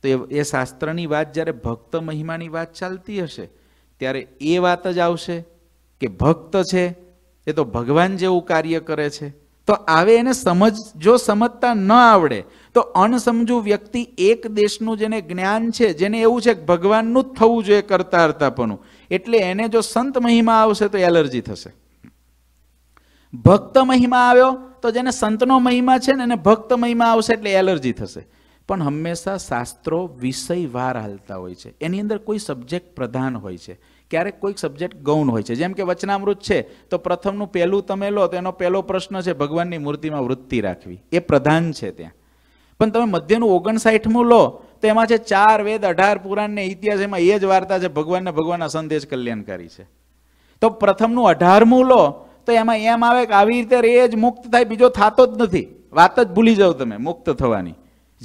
તો એ શાસ્ત્રની વાત જ્યારે ભક્ત મહિમાની વાત ચાલતી હશે ત્યારે એ વાત જ આવશે કે ભક્ત છે એ તો ભગવાન જેવું કાર્ય કરે છે તો આવે એને સમજ જો સમજતા ન આવડે તો અણસમજુ વ્યક્તિ એક દેશનું જેને જ્ઞાન છે જેને એવું છે કે ભગવાનનું જ થવું જોઈએ કરતા અર્તાપણું એટલે એને જો સંત મહિમા આવશે તો એલર્જી થશે ભક્ત મહિમા આવ્યો તો જેને સંતનો મહિમા છે ને એને ભક્ત મહિમા આવશે એટલે એલર્જી થશે પણ હંમેશા શાસ્ત્રો વિષયવાર હાલતા હોય છે એની અંદર કોઈ સબ્જેક્ટ પ્રધાન હોય છે ક્યારેક કોઈક સબ્જેક્ટ ગૌણ હોય છે જેમ કે વચનામૃત છે તો પ્રથમનું પહેલું તમે લો તો એનો પહેલો પ્રશ્ન છે ભગવાનની મૂર્તિમાં વૃત્તિ રાખવી એ પ્રધાન છે ત્યાં પણ તમે મધ્યનું ઓગણસાઠમું લો તો એમાં છે ચાર વેદ અઢાર પુરાણને ઇતિહાસ એમાં એ જ વાર્તા છે ભગવાનને ભગવાનના સંદેશ કલ્યાણકારી છે તો પ્રથમનું અઢારમું લો તો એમાં એમ આવે કે આવી રીતે એ જ મુક્ત થાય બીજો થતો જ નથી વાત જ ભૂલી જાઓ તમે મુક્ત થવાની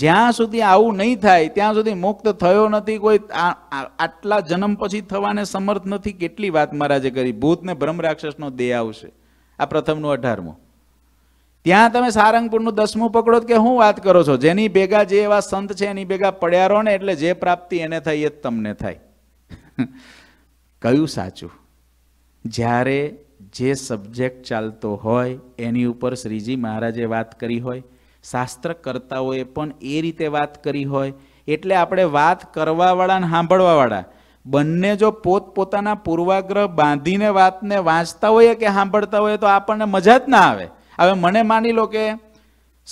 જ્યાં સુધી આવું નહીં થાય ત્યાં સુધી મુક્ત થયો નથી કોઈ આટલા જન્મ પછી થવાને સમર્થ નથી કેટલી વાત મહારાજે કરી ભૂતને બ્રહ્મ રાક્ષસનો દેહ આવશે આ પ્રથમનું અઢારમું ત્યાં તમે સારંગપુરનું દસમું પકડો કે હું વાત કરો છો જેની ભેગા જે એવા સંત છે એની ભેગા પડ્યા રહો ને એટલે જે પ્રાપ્તિ એને થઈ એ જ તમને થાય કયું સાચું જ્યારે જે સબ્જેક્ટ ચાલતો હોય એની ઉપર શ્રીજી મહારાજે વાત કરી હોય શાસ્ત્ર શાસ્ત્રકર્તાઓએ પણ એ રીતે વાત કરી હોય એટલે આપણે વાત કરવાવાળા અને સાંભળવાવાળા બંને જો પોતપોતાના પૂર્વાગ્રહ બાંધીને વાતને વાંચતા હોઈએ કે સાંભળતા હોઈએ તો આપણને મજા જ ના આવે હવે મને માની લો કે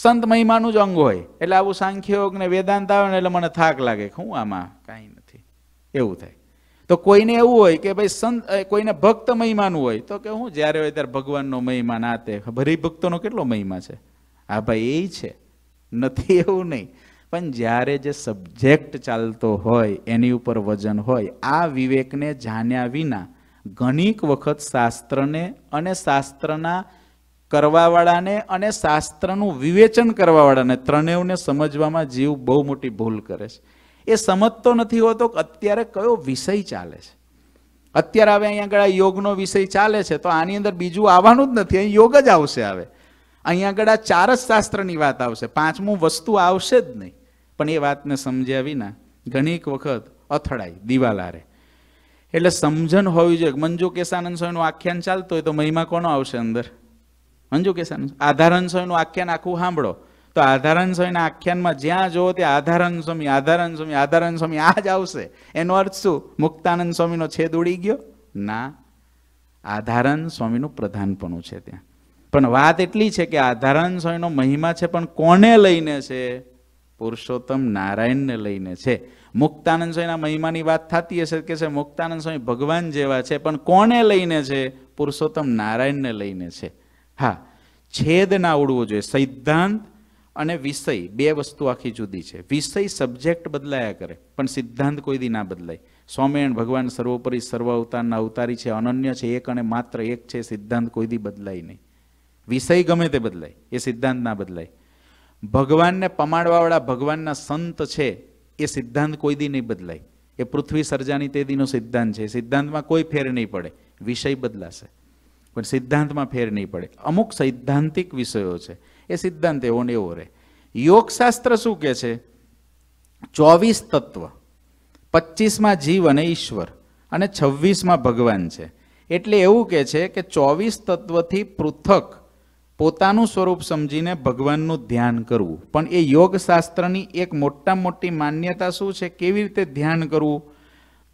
સંત મહિમાનું જ અંગ હોય એટલે આવું સાંખ્યોગ ને વેદાંત આવે ને એટલે મને થાક લાગે હું આમાં કાંઈ નથી એવું થાય તો કોઈને એવું હોય કે ભાઈ સંત કોઈને ભક્ત મહિમાનું હોય તો કે હું જ્યારે હોય ત્યારે ભગવાનનો મહિમા ના તે ભક્તોનો કેટલો મહિમા છે આ ભાઈ એ છે નથી એવું નહીં પણ જ્યારે જે સબ્જેક્ટ ચાલતો હોય એની ઉપર વજન હોય આ વિવેકને જાણ્યા વિના ઘણીક વખત શાસ્ત્રને અને શાસ્ત્રના કરવાવાળાને અને શાસ્ત્રનું વિવેચન કરવાવાળાને ત્રણેયને સમજવામાં જીવ બહુ મોટી ભૂલ કરે છે એ સમજતો નથી હોતો કે અત્યારે કયો વિષય ચાલે છે અત્યારે હવે અહીંયા આગળ યોગનો વિષય ચાલે છે તો આની અંદર બીજું આવવાનું જ નથી અહીં યોગ જ આવશે હવે અહીંયા આગળ આ ચાર જ શાસ્ત્રની વાત આવશે પાંચમું વસ્તુ આવશે જ નહીં પણ એ વાતને સમજ્યા વિના ઘણીક વખત અથડાય દિવાલારે એટલે સમજણ હોવી જોઈએ મંજુ કેશાનંદ સ્વામીનું આખ્યાન ચાલતું હોય તો મહિમા કોનો આવશે અંદર મંજુ કેશાનંદ આધારણ સ્વામીનું આખ્યાન આખું સાંભળો તો આધારણ સ્વામીના આખ્યાનમાં જ્યાં જુઓ ત્યાં આધારણ સ્વામી આધારણ સ્વામી આધારણ સ્વામી આ જ આવશે એનો અર્થ શું મુક્તાનંદ સ્વામીનો છેદ ઉડી ગયો ના આધારણ સ્વામીનું પ્રધાનપણું છે ત્યાં પણ વાત એટલી છે કે આધારાન સ્વામીનો મહિમા છે પણ કોને લઈને છે પુરુષોત્તમ નારાયણને લઈને છે મુક્તાનંદ સ્વામીના મહિમાની વાત થતી હશે કે છે મુક્તાનંદ સ્વામી ભગવાન જેવા છે પણ કોને લઈને છે પુરુષોત્તમ નારાયણને લઈને છે હા છેદ ના ઉડવો જોઈએ સિદ્ધાંત અને વિષય બે વસ્તુ આખી જુદી છે વિષય સબ્જેક્ટ બદલાયા કરે પણ સિદ્ધાંત કોઈ દી ના બદલાય સ્વામિનારાયણ ભગવાન સર્વોપરી સર્વ અવતારના અવતારી છે અનન્ય છે એક અને માત્ર એક છે સિદ્ધાંત કોઈ દી બદલાય નહીં વિષય ગમે તે બદલાય એ સિદ્ધાંત ના બદલાય ભગવાનને પમાડવાવાળા ભગવાનના સંત છે એ સિદ્ધાંત કોઈ દી નહીં બદલાય એ પૃથ્વી સર્જાની તે દીનો સિદ્ધાંત છે સિદ્ધાંતમાં કોઈ ફેર નહીં પડે વિષય બદલાશે પણ સિદ્ધાંતમાં ફેર નહીં પડે અમુક સૈદ્ધાંતિક વિષયો છે એ સિદ્ધાંત એવો ને એવો રહે યોગશાસ્ત્ર શું કહે છે ચોવીસ તત્વ પચીસમાં જીવ અને ઈશ્વર અને છવ્વીસમાં ભગવાન છે એટલે એવું કહે છે કે ચોવીસ તત્વથી પૃથક પોતાનું સ્વરૂપ સમજીને ભગવાનનું ધ્યાન કરવું પણ એ યોગશાસ્ત્રની એક મોટા મોટી માન્યતા શું છે કેવી રીતે ધ્યાન કરવું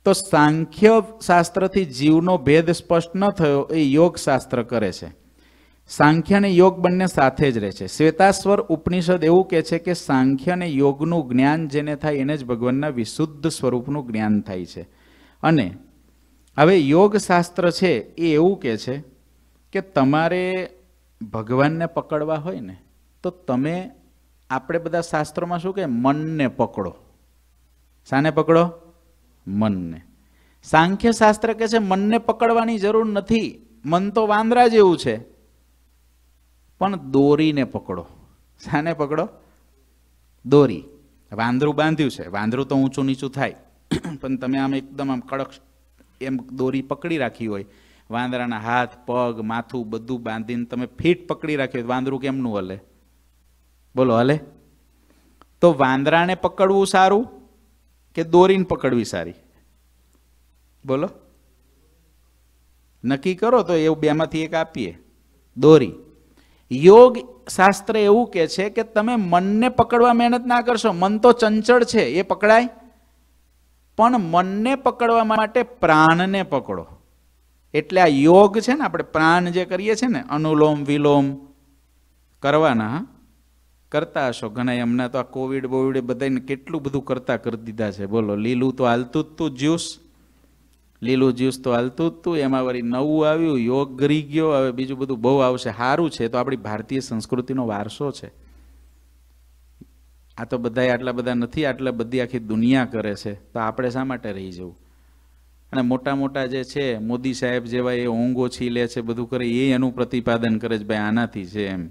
તો સાંખ્ય શાસ્ત્રથી જીવનો ભેદ સ્પષ્ટ ન થયો એ યોગશાસ્ત્ર કરે છે સાંખ્ય અને યોગ બંને સાથે જ રહે છે શ્વેતાશ્વર ઉપનિષદ એવું કહે છે કે સાંખ્ય અને યોગનું જ્ઞાન જેને થાય એને જ ભગવાનના વિશુદ્ધ સ્વરૂપનું જ્ઞાન થાય છે અને હવે યોગશાસ્ત્ર છે એ એવું કહે છે કે તમારે ભગવાનને પકડવા હોય ને તો તમે આપણે બધા શાસ્ત્રોમાં શું કહે મનને પકડો શાને પકડો મનને સાંખ્ય શાસ્ત્ર કહે છે મનને પકડવાની જરૂર નથી મન તો વાંદરા જેવું છે પણ દોરીને પકડો શાને પકડો દોરી વાંદરું બાંધ્યું છે વાંદરું તો ઊંચું નીચું થાય પણ તમે આમ એકદમ આમ કડક એમ દોરી પકડી રાખી હોય વાંદરાના હાથ પગ માથું બધું બાંધીને તમે ફીટ પકડી રાખ્યું વાંદરું કેમનું હલે બોલો હલે તો વાંદરાને પકડવું સારું કે દોરીને પકડવી સારી બોલો નક્કી કરો તો એવું બેમાંથી એક આપીએ દોરી યોગ શાસ્ત્ર એવું કે છે કે તમે મનને પકડવા મહેનત ના કરશો મન તો ચંચળ છે એ પકડાય પણ મનને પકડવા માટે પ્રાણને પકડો એટલે આ યોગ છે ને આપણે પ્રાણ જે કરીએ છીએ ને અનુલોમ વિલોમ કરવાના કરતા હશો ઘણા હમણાં તો આ કોવિડ બોવિડ બધાને કેટલું બધું કરતા કરી દીધા છે બોલો લીલું તો હાલતું જ તું જ્યુસ લીલું જ્યુસ તો હાલતું જ તું એમાં વળી નવું આવ્યું યોગ ગરી ગયો હવે બીજું બધું બહુ આવશે સારું છે તો આપણી ભારતીય સંસ્કૃતિનો વારસો છે આ તો બધા આટલા બધા નથી આટલા બધી આખી દુનિયા કરે છે તો આપણે શા માટે રહી જવું અને મોટા મોટા જે છે મોદી સાહેબ જેવા એ ઊંઘ ઓછી લે છે બધું કરે એ એનું પ્રતિપાદન કરે છે ભાઈ આનાથી છે એમ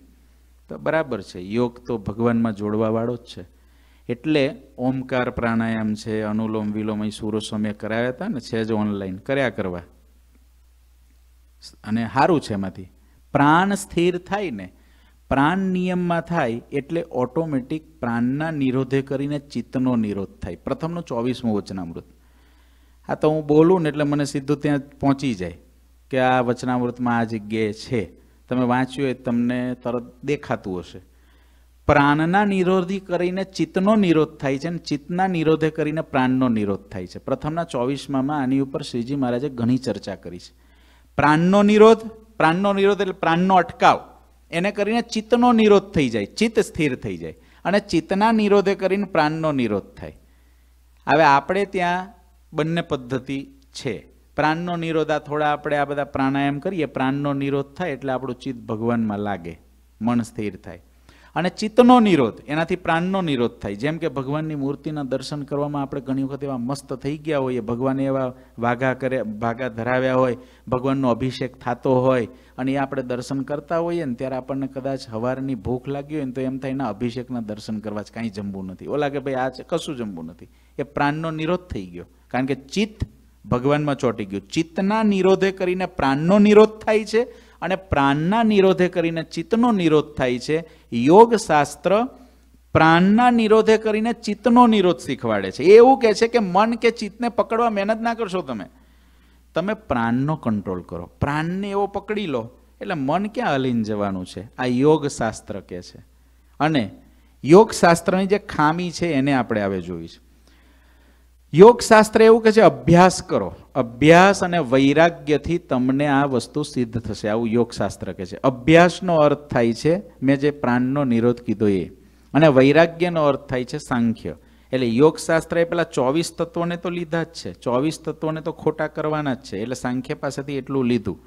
તો બરાબર છે યોગ તો ભગવાનમાં જોડવાવાળો જ છે એટલે ઓમકાર પ્રાણાયામ છે અનુલોમ વિલોમ અહીં સુરો સૌમ્ય કરાવ્યા હતા ને છે જ ઓનલાઈન કર્યા કરવા અને સારું છે એમાંથી પ્રાણ સ્થિર થાય ને પ્રાણ નિયમમાં થાય એટલે ઓટોમેટિક પ્રાણના નિરોધે કરીને ચિત્તનો નિરોધ થાય પ્રથમનું ચોવીસમું વચનામૃત આ તો હું બોલું ને એટલે મને સીધું ત્યાં પહોંચી જાય કે આ વચનામૃતમાં આ જગ્યાએ છે તમે વાંચ્યું એ તમને તરત દેખાતું હશે પ્રાણના નિરોધી કરીને ચિત્તનો નિરોધ થાય છે અને ચિત્તના નિરોધે કરીને પ્રાણનો નિરોધ થાય છે પ્રથમના ચોવીસમાં આની ઉપર શ્રીજી મહારાજે ઘણી ચર્ચા કરી છે પ્રાણનો નિરોધ પ્રાણનો નિરોધ એટલે પ્રાણનો અટકાવ એને કરીને ચિત્તનો નિરોધ થઈ જાય ચિત્ત સ્થિર થઈ જાય અને ચિત્તના નિરોધે કરીને પ્રાણનો નિરોધ થાય હવે આપણે ત્યાં બંને પદ્ધતિ છે પ્રાણનો નિરોધ આ થોડા આપણે આ બધા પ્રાણાયામ કરીએ પ્રાણનો નિરોધ થાય એટલે આપણું ચિત્ત ભગવાનમાં લાગે મન સ્થિર થાય અને ચિત્તનો નિરોધ એનાથી પ્રાણનો નિરોધ થાય જેમ કે ભગવાનની મૂર્તિના દર્શન કરવામાં આપણે ઘણી વખત એવા મસ્ત થઈ ગયા હોઈએ ભગવાને એવા વાઘા કરે ભાગા ધરાવ્યા હોય ભગવાનનો અભિષેક થતો હોય અને એ આપણે દર્શન કરતા હોઈએ ને ત્યારે આપણને કદાચ હવારની ભૂખ લાગી હોય ને તો એમ થાય ના અભિષેકના દર્શન કરવા જ કાંઈ જમવું નથી ઓલા કે ભાઈ આ કશું જમવું નથી એ પ્રાણનો નિરોધ થઈ ગયો કારણ કે ચિત્ત ભગવાનમાં ચોંટી ગયું ચિત્તના નિરોધે કરીને પ્રાણનો નિરોધ થાય છે અને પ્રાણના નિરોધે કરીને ચિત્તનો નિરોધ થાય છે યોગ શાસ્ત્ર પ્રાણના નિરોધે કરીને ચિત્તનો નિરોધ શીખવાડે છે એ એવું કહે છે કે મન કે ચિત્તને પકડવા મહેનત ના કરશો તમે તમે પ્રાણનો કંટ્રોલ કરો પ્રાણને એવો પકડી લો એટલે મન ક્યાં અલીન જવાનું છે આ યોગ શાસ્ત્ર કહે છે અને યોગ શાસ્ત્રની જે ખામી છે એને આપણે હવે જોઈશું યોગશાસ્ત્ર એવું કે છે અભ્યાસ કરો અભ્યાસ અને વૈરાગ્યથી તમને આ વસ્તુ સિદ્ધ થશે આવું યોગશાસ્ત્ર કે છે અભ્યાસનો અર્થ થાય છે મેં જે પ્રાણનો નિરોધ કીધો એ અને વૈરાગ્યનો અર્થ થાય છે સાંખ્ય એટલે યોગશાસ્ત્ર એ પેલા ચોવીસ તત્વોને તો લીધા જ છે ચોવીસ તત્વોને તો ખોટા કરવાના જ છે એટલે સાંખ્ય પાસેથી એટલું લીધું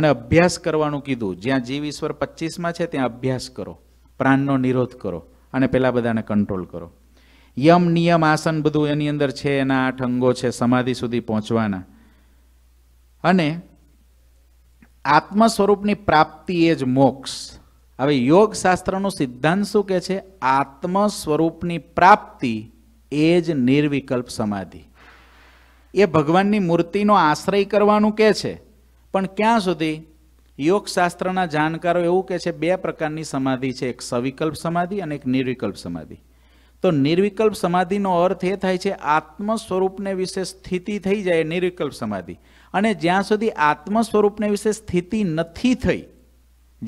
અને અભ્યાસ કરવાનું કીધું જ્યાં જીવ ઈશ્વર પચીસમાં છે ત્યાં અભ્યાસ કરો પ્રાણનો નિરોધ કરો અને પેલા બધાને કંટ્રોલ કરો યમ નિયમ આસન બધું એની અંદર છે એના આઠ અંગો છે સમાધિ સુધી પહોંચવાના અને આત્મ સ્વરૂપની પ્રાપ્તિ એ જ મોક્ષ હવે યોગ શાસ્ત્રનું સિદ્ધાંત શું કહે છે આત્મ સ્વરૂપની પ્રાપ્તિ એ જ નિર્વિકલ્પ સમાધિ એ ભગવાનની મૂર્તિનો આશ્રય કરવાનું કહે છે પણ ક્યાં સુધી યોગશાસ્ત્રના જાણકારો એવું કહે છે બે પ્રકારની સમાધિ છે એક સવિકલ્પ સમાધિ અને એક નિર્વિકલ્પ સમાધિ તો નિર્વિકલ્પ સમાધિનો અર્થ એ થાય છે આત્મ સ્વરૂપને વિશે સ્થિતિ થઈ જાય નિર્વિકલ્પ સમાધિ અને જ્યાં સુધી આત્મ સ્વરૂપને વિશે સ્થિતિ નથી થઈ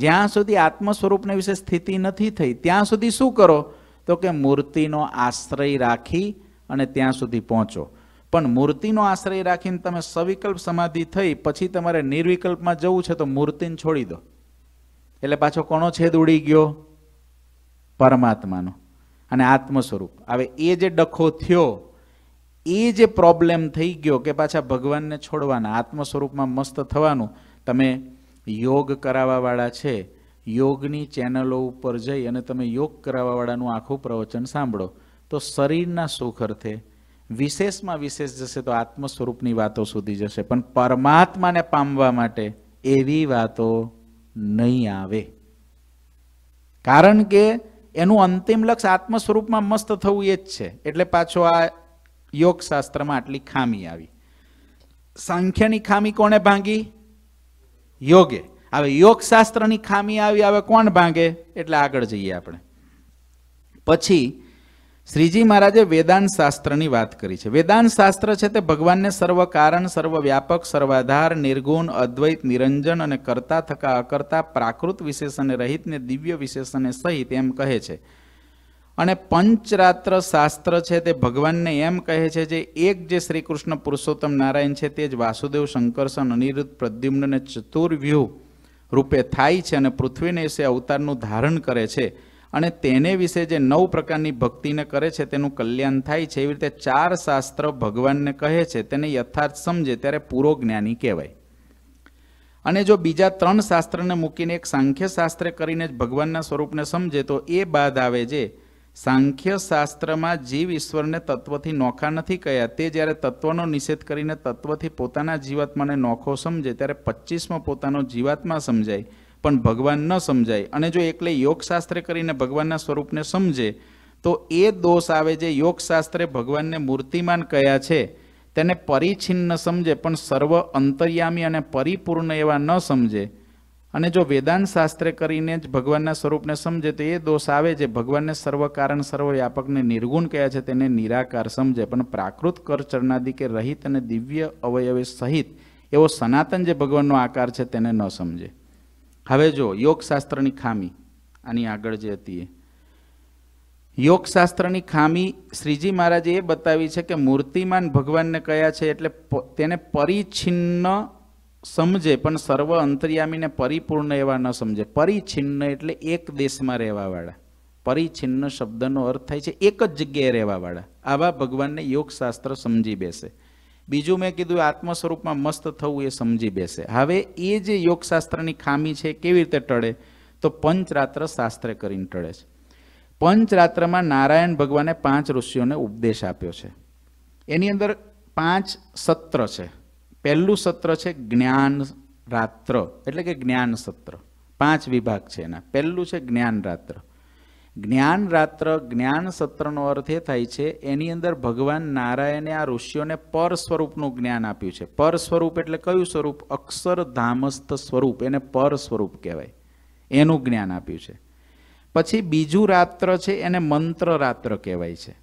જ્યાં સુધી આત્મ સ્વરૂપને વિશે સ્થિતિ નથી થઈ ત્યાં સુધી શું કરો તો કે મૂર્તિનો આશ્રય રાખી અને ત્યાં સુધી પહોંચો પણ મૂર્તિનો આશ્રય રાખીને તમે સવિકલ્પ સમાધિ થઈ પછી તમારે નિર્વિકલ્પમાં જવું છે તો મૂર્તિને છોડી દો એટલે પાછો કોનો છેદ ઉડી ગયો પરમાત્માનો અને આત્મ સ્વરૂપ હવે એ જે ડખો થયો એ જે પ્રોબ્લેમ થઈ ગયો કે પાછા ભગવાનને છોડવાના આત્મ સ્વરૂપમાં મસ્ત થવાનું તમે યોગ કરાવવાવાળા છે યોગની ચેનલો ઉપર જઈ અને તમે યોગ કરાવવાવાળાનું આખું પ્રવચન સાંભળો તો શરીરના સુખ અર્થે વિશેષમાં વિશેષ જશે તો આત્મ સ્વરૂપની વાતો સુધી જશે પણ પરમાત્માને પામવા માટે એવી વાતો નહીં આવે કારણ કે એનું અંતિમ લક્ષ આત્મ સ્વરૂપમાં મસ્ત થવું એ જ છે એટલે પાછો આ યોગશાસ્ત્રમાં આટલી ખામી આવી સંખ્યાની ખામી કોને ભાંગી યોગે હવે યોગશાસ્ત્રની ખામી આવી હવે કોણ ભાંગે એટલે આગળ જઈએ આપણે પછી શ્રીજી મહારાજે વેદાંત શાસ્ત્રની વાત કરી છે વેદાંત શાસ્ત્ર છે તે ભગવાનને સર્વ કારણ સર્વવ્યાપક સર્વાધાર નિર્ગુણ અદ્વૈત નિરંજન અને કરતા થકા અકર્તા પ્રાકૃત વિશેષને રહિતને દિવ્ય વિશેષને સહિત એમ કહે છે અને પંચરાત્ર શાસ્ત્ર છે તે ભગવાનને એમ કહે છે જે એક જે શ્રી કૃષ્ણ પુરુષોત્તમ નારાયણ છે તે જ વાસુદેવ શંકરસન અનિરુદ્ધ પ્રદ્યુમ્નને અને ચતુર્વ્યૂહ રૂપે થાય છે અને પૃથ્વીને છે અવતારનું ધારણ કરે છે અને તેને વિશે જે નવ પ્રકારની ભક્તિને કરે છે તેનું કલ્યાણ થાય છે એવી રીતે ચાર શાસ્ત્ર ભગવાનને કહે છે તેને યથાર્થ સમજે ત્યારે પૂરો જ્ઞાની કહેવાય અને જો બીજા ત્રણ શાસ્ત્રને મૂકીને એક સાંખ્ય શાસ્ત્ર કરીને જ ભગવાનના સ્વરૂપને સમજે તો એ બાદ આવે જે સાંખ્ય શાસ્ત્રમાં જીવ ઈશ્વરને તત્વથી નોખા નથી કહ્યા તે જ્યારે તત્વનો નિષેધ કરીને તત્વથી પોતાના જીવાત્માને નોખો સમજે ત્યારે પચીસમાં પોતાનો જીવાત્મા સમજાય પણ ભગવાન ન સમજાય અને જો એકલે યોગશાસ્ત્રે કરીને ભગવાનના સ્વરૂપને સમજે તો એ દોષ આવે જે યોગશાસ્ત્રે ભગવાનને મૂર્તિમાન કયા છે તેને પરિછિન્ન સમજે પણ સર્વ અંતર્યામી અને પરિપૂર્ણ એવા ન સમજે અને જો વેદાંત શાસ્ત્રે કરીને જ ભગવાનના સ્વરૂપને સમજે તો એ દોષ આવે જે ભગવાનને સર્વ કારણ સર્વવ્યાપકને નિર્ગુણ કહે છે તેને નિરાકાર સમજે પણ પ્રાકૃત કરચરણાદિ કે રહિત અને દિવ્ય અવયવ સહિત એવો સનાતન જે ભગવાનનો આકાર છે તેને ન સમજે હવે જો યોગશાસ્ત્રની ખામી આની આગળ જે હતી એ યોગશાસ્ત્રની ખામી શ્રીજી મહારાજે એ બતાવી છે કે મૂર્તિમાન ભગવાનને કયા છે એટલે તેને પરિછિન્ન સમજે પણ સર્વ અંતર્યામીને પરિપૂર્ણ એવા ન સમજે પરિછિન્ન એટલે એક દેશમાં રહેવાવાળા પરિછિન્ન શબ્દનો અર્થ થાય છે એક જ જગ્યાએ રહેવાવાળા આવા ભગવાનને યોગશાસ્ત્ર સમજી બેસે બીજું મેં કીધું આત્મ સ્વરૂપમાં મસ્ત થવું એ સમજી બેસે હવે એ જે યોગશાસ્ત્રની ખામી છે કેવી રીતે ટળે તો પંચરાત્ર શાસ્ત્ર કરીને ટળે છે પંચરાત્રમાં નારાયણ ભગવાને પાંચ ઋષિઓને ઉપદેશ આપ્યો છે એની અંદર પાંચ સત્ર છે પહેલું સત્ર છે જ્ઞાન રાત્ર એટલે કે જ્ઞાન સત્ર પાંચ વિભાગ છે એના પહેલું છે જ્ઞાન રાત્ર જ્ઞાન રાત્ર જ્ઞાન સત્રનો અર્થ એ થાય છે એની અંદર ભગવાન નારાયણે આ ઋષિઓને પર સ્વરૂપનું જ્ઞાન આપ્યું છે પર સ્વરૂપ એટલે કયું સ્વરૂપ અક્ષરધામસ્થ સ્વરૂપ એને પર સ્વરૂપ કહેવાય એનું જ્ઞાન આપ્યું છે પછી બીજું રાત્ર છે એને મંત્ર રાત્ર કહેવાય છે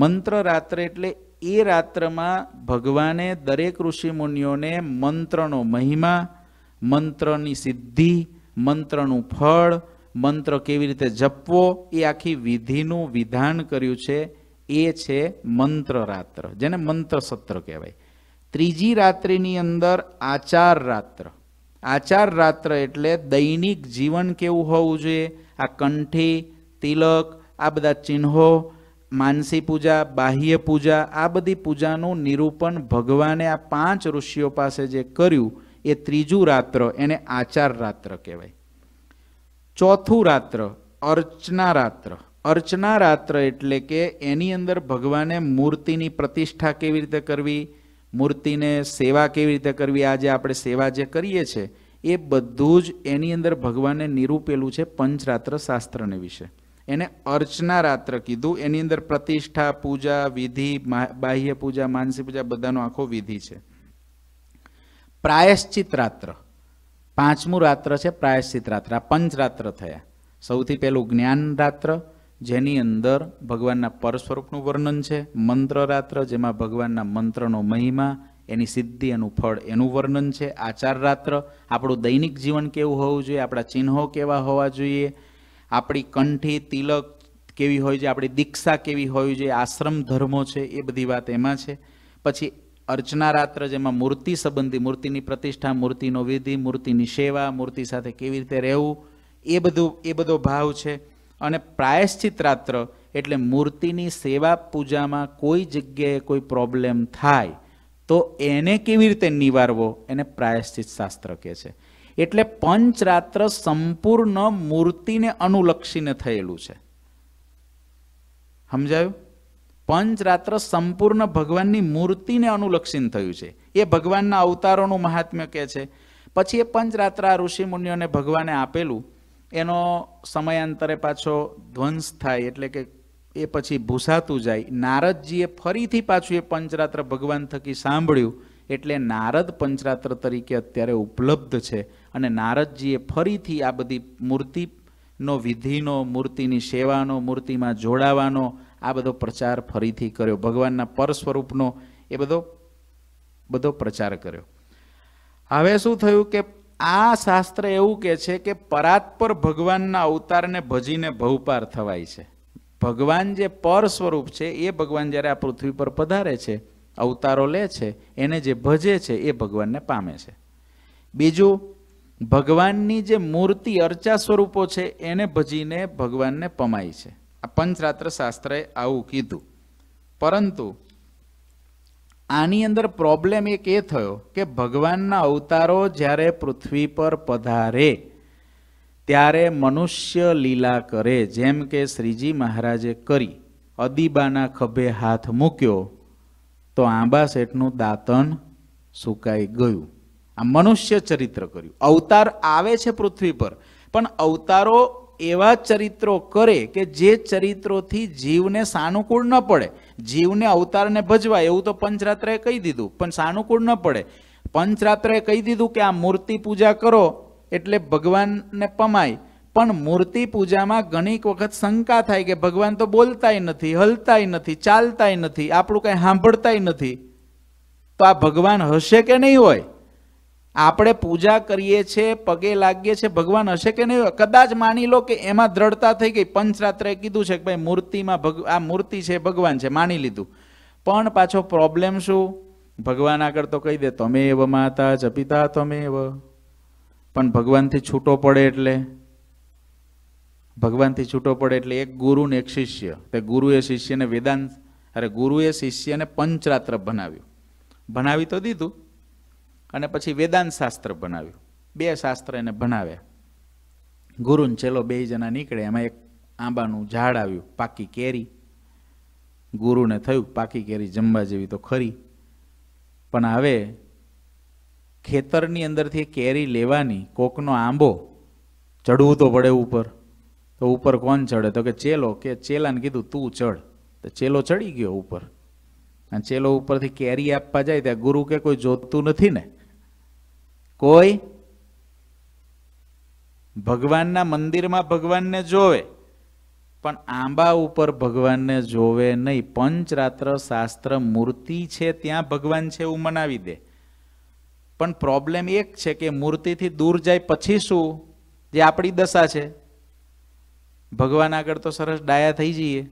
મંત્ર રાત્ર એટલે એ રાત્રમાં ભગવાને દરેક ઋષિ મુનિઓને મંત્રનો મહિમા મંત્રની સિદ્ધિ મંત્રનું ફળ મંત્ર કેવી રીતે જપવો એ આખી વિધિનું વિધાન કર્યું છે એ છે મંત્ર રાત્ર જેને મંત્ર સત્ર કહેવાય ત્રીજી રાત્રિની અંદર આચાર રાત્ર આચાર રાત્ર એટલે દૈનિક જીવન કેવું હોવું જોઈએ આ કંઠી તિલક આ બધા ચિહ્નો માનસી પૂજા બાહ્ય પૂજા આ બધી પૂજાનું નિરૂપણ ભગવાને આ પાંચ ઋષિઓ પાસે જે કર્યું એ ત્રીજું રાત્ર એને આચાર રાત્ર કહેવાય ચોથું રાત્ર અર્ચના રાત્ર અર્ચના રાત્ર એટલે કે એની અંદર ભગવાને મૂર્તિની પ્રતિષ્ઠા કેવી રીતે કરવી મૂર્તિને સેવા કેવી રીતે કરવી આજે આપણે સેવા જે કરીએ છીએ એ બધું જ એની અંદર ભગવાને નિરૂપેલું છે પંચરાત્ર શાસ્ત્રને વિશે એને અર્ચના રાત્ર કીધું એની અંદર પ્રતિષ્ઠા પૂજા વિધિ બાહ્ય પૂજા માનસી પૂજા બધાનો આખો વિધિ છે પ્રાયશ્ચિત રાત્ર પાંચમું રાત્ર છે પ્રાયશ્ચિત રાત્ર આ પંચ થયા સૌથી પહેલું જ્ઞાન રાત્ર જેની અંદર ભગવાનના પર સ્વરૂપનું વર્ણન છે મંત્ર રાત્ર જેમાં ભગવાનના મંત્રનો મહિમા એની સિદ્ધિ એનું ફળ એનું વર્ણન છે આચાર રાત્ર આપણું દૈનિક જીવન કેવું હોવું જોઈએ આપણા ચિહ્નો કેવા હોવા જોઈએ આપણી કંઠી તિલક કેવી હોય છે આપણી દીક્ષા કેવી હોવી જોઈએ આશ્રમ ધર્મો છે એ બધી વાત એમાં છે પછી અર્ચના રાત્ર જેમાં મૂર્તિ સંબંધી મૂર્તિની પ્રતિષ્ઠા મૂર્તિનો વિધિ મૂર્તિની સેવા મૂર્તિ સાથે કેવી રીતે રહેવું એ બધું એ બધો ભાવ છે અને પ્રાયશ્ચિત રાત્ર એટલે મૂર્તિની સેવા પૂજામાં કોઈ જગ્યાએ કોઈ પ્રોબ્લેમ થાય તો એને કેવી રીતે નિવારવો એને પ્રાયશ્ચિત શાસ્ત્ર કહે છે એટલે પંચરાત્ર સંપૂર્ણ મૂર્તિને અનુલક્ષીને થયેલું છે સમજાયું પંચરાત્ર સંપૂર્ણ ભગવાનની મૂર્તિને અનુલક્ષીન થયું છે એ ભગવાનના અવતારોનું મહાત્મ્ય કહે છે પછી એ પંચરાત્ર આ ઋષિમુનિઓને ભગવાને આપેલું એનો સમયાંતરે પાછો ધ્વંસ થાય એટલે કે એ પછી ભૂસાતું જાય નારદજીએ ફરીથી પાછું એ પંચરાત્ર ભગવાન થકી સાંભળ્યું એટલે નારદ પંચરાત્ર તરીકે અત્યારે ઉપલબ્ધ છે અને નારદજીએ ફરીથી આ બધી મૂર્તિનો વિધિનો મૂર્તિની સેવાનો મૂર્તિમાં જોડાવાનો આ બધો પ્રચાર ફરીથી કર્યો ભગવાનના પર સ્વરૂપનો એ બધો બધો પ્રચાર કર્યો હવે શું થયું કે આ શાસ્ત્ર એવું કહે છે કે પરાત્પર ભગવાનના અવતારને ભજીને ભવપાર થવાય છે ભગવાન જે પર સ્વરૂપ છે એ ભગવાન જ્યારે આ પૃથ્વી પર પધારે છે અવતારો લે છે એને જે ભજે છે એ ભગવાનને પામે છે બીજું ભગવાનની જે મૂર્તિ અર્ચા સ્વરૂપો છે એને ભજીને ભગવાનને પમાય છે આ પંચરાત્ર શાસ્ત્રે આવું કીધું પરંતુ આની અંદર પ્રોબ્લેમ એક એ થયો કે ભગવાનના અવતારો જ્યારે પૃથ્વી પર પધારે ત્યારે મનુષ્ય લીલા કરે જેમ કે શ્રીજી મહારાજે કરી અદીબાના ખભે હાથ મૂક્યો તો આંબા શેઠનું દાંતન સુકાઈ ગયું આ મનુષ્ય ચરિત્ર કર્યું અવતાર આવે છે પૃથ્વી પર પણ અવતારો એવા ચરિત્રો કરે કે જે ચરિત્રોથી જીવને સાનુકૂળ ન પડે જીવને અવતારને ભજવાય એવું તો પંચરાત્રએ કહી દીધું પણ સાનુકૂળ ન પડે પંચરાત્રએ કહી દીધું કે આ મૂર્તિ પૂજા કરો એટલે ભગવાનને પમાય પણ મૂર્તિ પૂજામાં ઘણીક વખત શંકા થાય કે ભગવાન તો બોલતાય નથી હલતાય નથી ચાલતાય નથી આપણું કંઈ સાંભળતાય નથી તો આ ભગવાન હશે કે નહીં હોય આપણે પૂજા કરીએ છીએ પગે લાગીએ છીએ ભગવાન હશે કે નહીં કદાચ માની લો કે એમાં દ્રઢતા થઈ ગઈ પંચરાત્રે કીધું છે કે ભાઈ મૂર્તિમાં ભગ આ મૂર્તિ છે ભગવાન છે માની લીધું પણ પાછો પ્રોબ્લેમ શું ભગવાન આગળ તો કહી દે તમે તમેવ માતા જ તમે તમેવ પણ ભગવાનથી છૂટો પડે એટલે ભગવાનથી છૂટો પડે એટલે એક ગુરુ ને એક શિષ્ય તે ગુરુએ શિષ્યને વેદાંત અરે ગુરુએ શિષ્યને પંચરાત્ર બનાવ્યું ભણાવી તો દીધું અને પછી વેદાંત શાસ્ત્ર બનાવ્યું બે શાસ્ત્ર એને ભણાવ્યા ગુરુને ચેલો બે જણા નીકળે એમાં એક આંબાનું ઝાડ આવ્યું પાકી કેરી ગુરુને થયું પાકી કેરી જમવા જેવી તો ખરી પણ હવે ખેતરની અંદરથી કેરી લેવાની કોકનો આંબો ચડવું તો પડે ઉપર તો ઉપર કોણ ચડે તો કે ચેલો કે ચેલાને કીધું તું ચડ તો ચેલો ચડી ગયો ઉપર અને ચેલો ઉપરથી કેરી આપવા જાય ત્યાં ગુરુ કે કોઈ જોતું નથી ને કોઈ ભગવાનના મંદિરમાં ભગવાનને જોવે પણ આંબા ઉપર ભગવાનને જોવે નહીં પંચરાત્ર શાસ્ત્ર મૂર્તિ છે ત્યાં ભગવાન છે એવું મનાવી દે પણ પ્રોબ્લેમ એક છે કે મૂર્તિથી દૂર જાય પછી શું જે આપણી દશા છે ભગવાન આગળ તો સરસ ડાયા થઈ જઈએ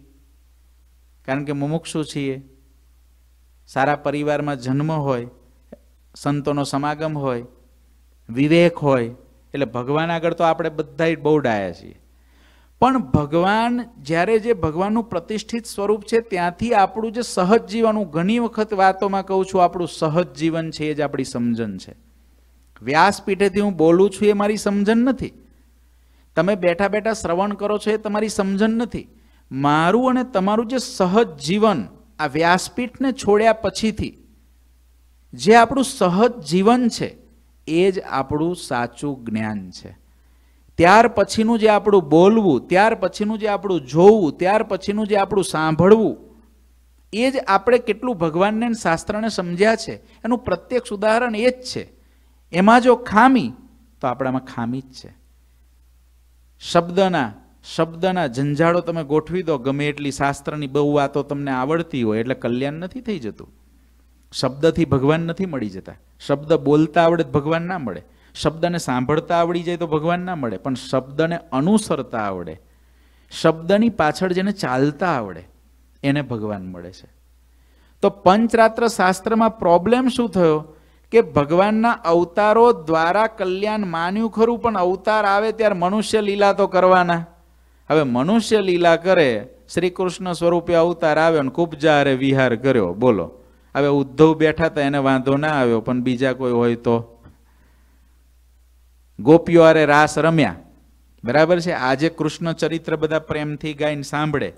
કારણ કે મુમુક્ષુ છીએ સારા પરિવારમાં જન્મ હોય સંતોનો સમાગમ હોય વિવેક હોય એટલે ભગવાન આગળ તો આપણે બધા બહુ ડાયા છીએ પણ ભગવાન જ્યારે જે ભગવાનનું પ્રતિષ્ઠિત સ્વરૂપ છે ત્યાંથી આપણું જે સહજ જીવન હું ઘણી વખત વાતોમાં કહું છું આપણું સહજ જીવન છે એ જ આપણી સમજણ છે વ્યાસપીઠેથી હું બોલું છું એ મારી સમજણ નથી તમે બેઠા બેઠા શ્રવણ કરો છો એ તમારી સમજણ નથી મારું અને તમારું જે સહજ જીવન આ વ્યાસપીઠને છોડ્યા પછીથી જે આપણું સહજ જીવન છે એ જ આપણું સાચું જ્ઞાન છે ત્યાર પછીનું જે આપણું બોલવું ત્યાર પછીનું જે આપણું જોવું ત્યાર પછીનું જે આપણું સાંભળવું એ જ આપણે કેટલું ભગવાનને શાસ્ત્રને સમજ્યા છે એનું પ્રત્યક્ષ ઉદાહરણ એ જ છે એમાં જો ખામી તો આપણામાં ખામી જ છે શબ્દના શબ્દના ઝંઝાળો તમે ગોઠવી દો ગમે એટલી શાસ્ત્રની બહુ વાતો તમને આવડતી હોય એટલે કલ્યાણ નથી થઈ જતું શબ્દથી ભગવાન નથી મળી જતા શબ્દ બોલતા આવડે તો ભગવાન ના મળે શબ્દને સાંભળતા આવડી જાય તો ભગવાન ના મળે પણ શબ્દને અનુસરતા આવડે શબ્દની પાછળ જેને ચાલતા આવડે એને ભગવાન મળે છે તો પંચરાત્ર શાસ્ત્રમાં પ્રોબ્લેમ શું થયો કે ભગવાનના અવતારો દ્વારા કલ્યાણ માન્યું ખરું પણ અવતાર આવે ત્યારે મનુષ્ય લીલા તો કરવાના હવે મનુષ્ય લીલા કરે શ્રી કૃષ્ણ સ્વરૂપે અવતાર આવ્યો અને ખૂબ કુબજા વિહાર કર્યો બોલો હવે ઉદ્ધવ બેઠા હતા એને વાંધો ના આવ્યો પણ બીજા કોઈ હોય તો ગોપીઓ અરે રાસ રમ્યા બરાબર છે આજે કૃષ્ણ ચરિત્ર બધા પ્રેમથી ગાઈને સાંભળે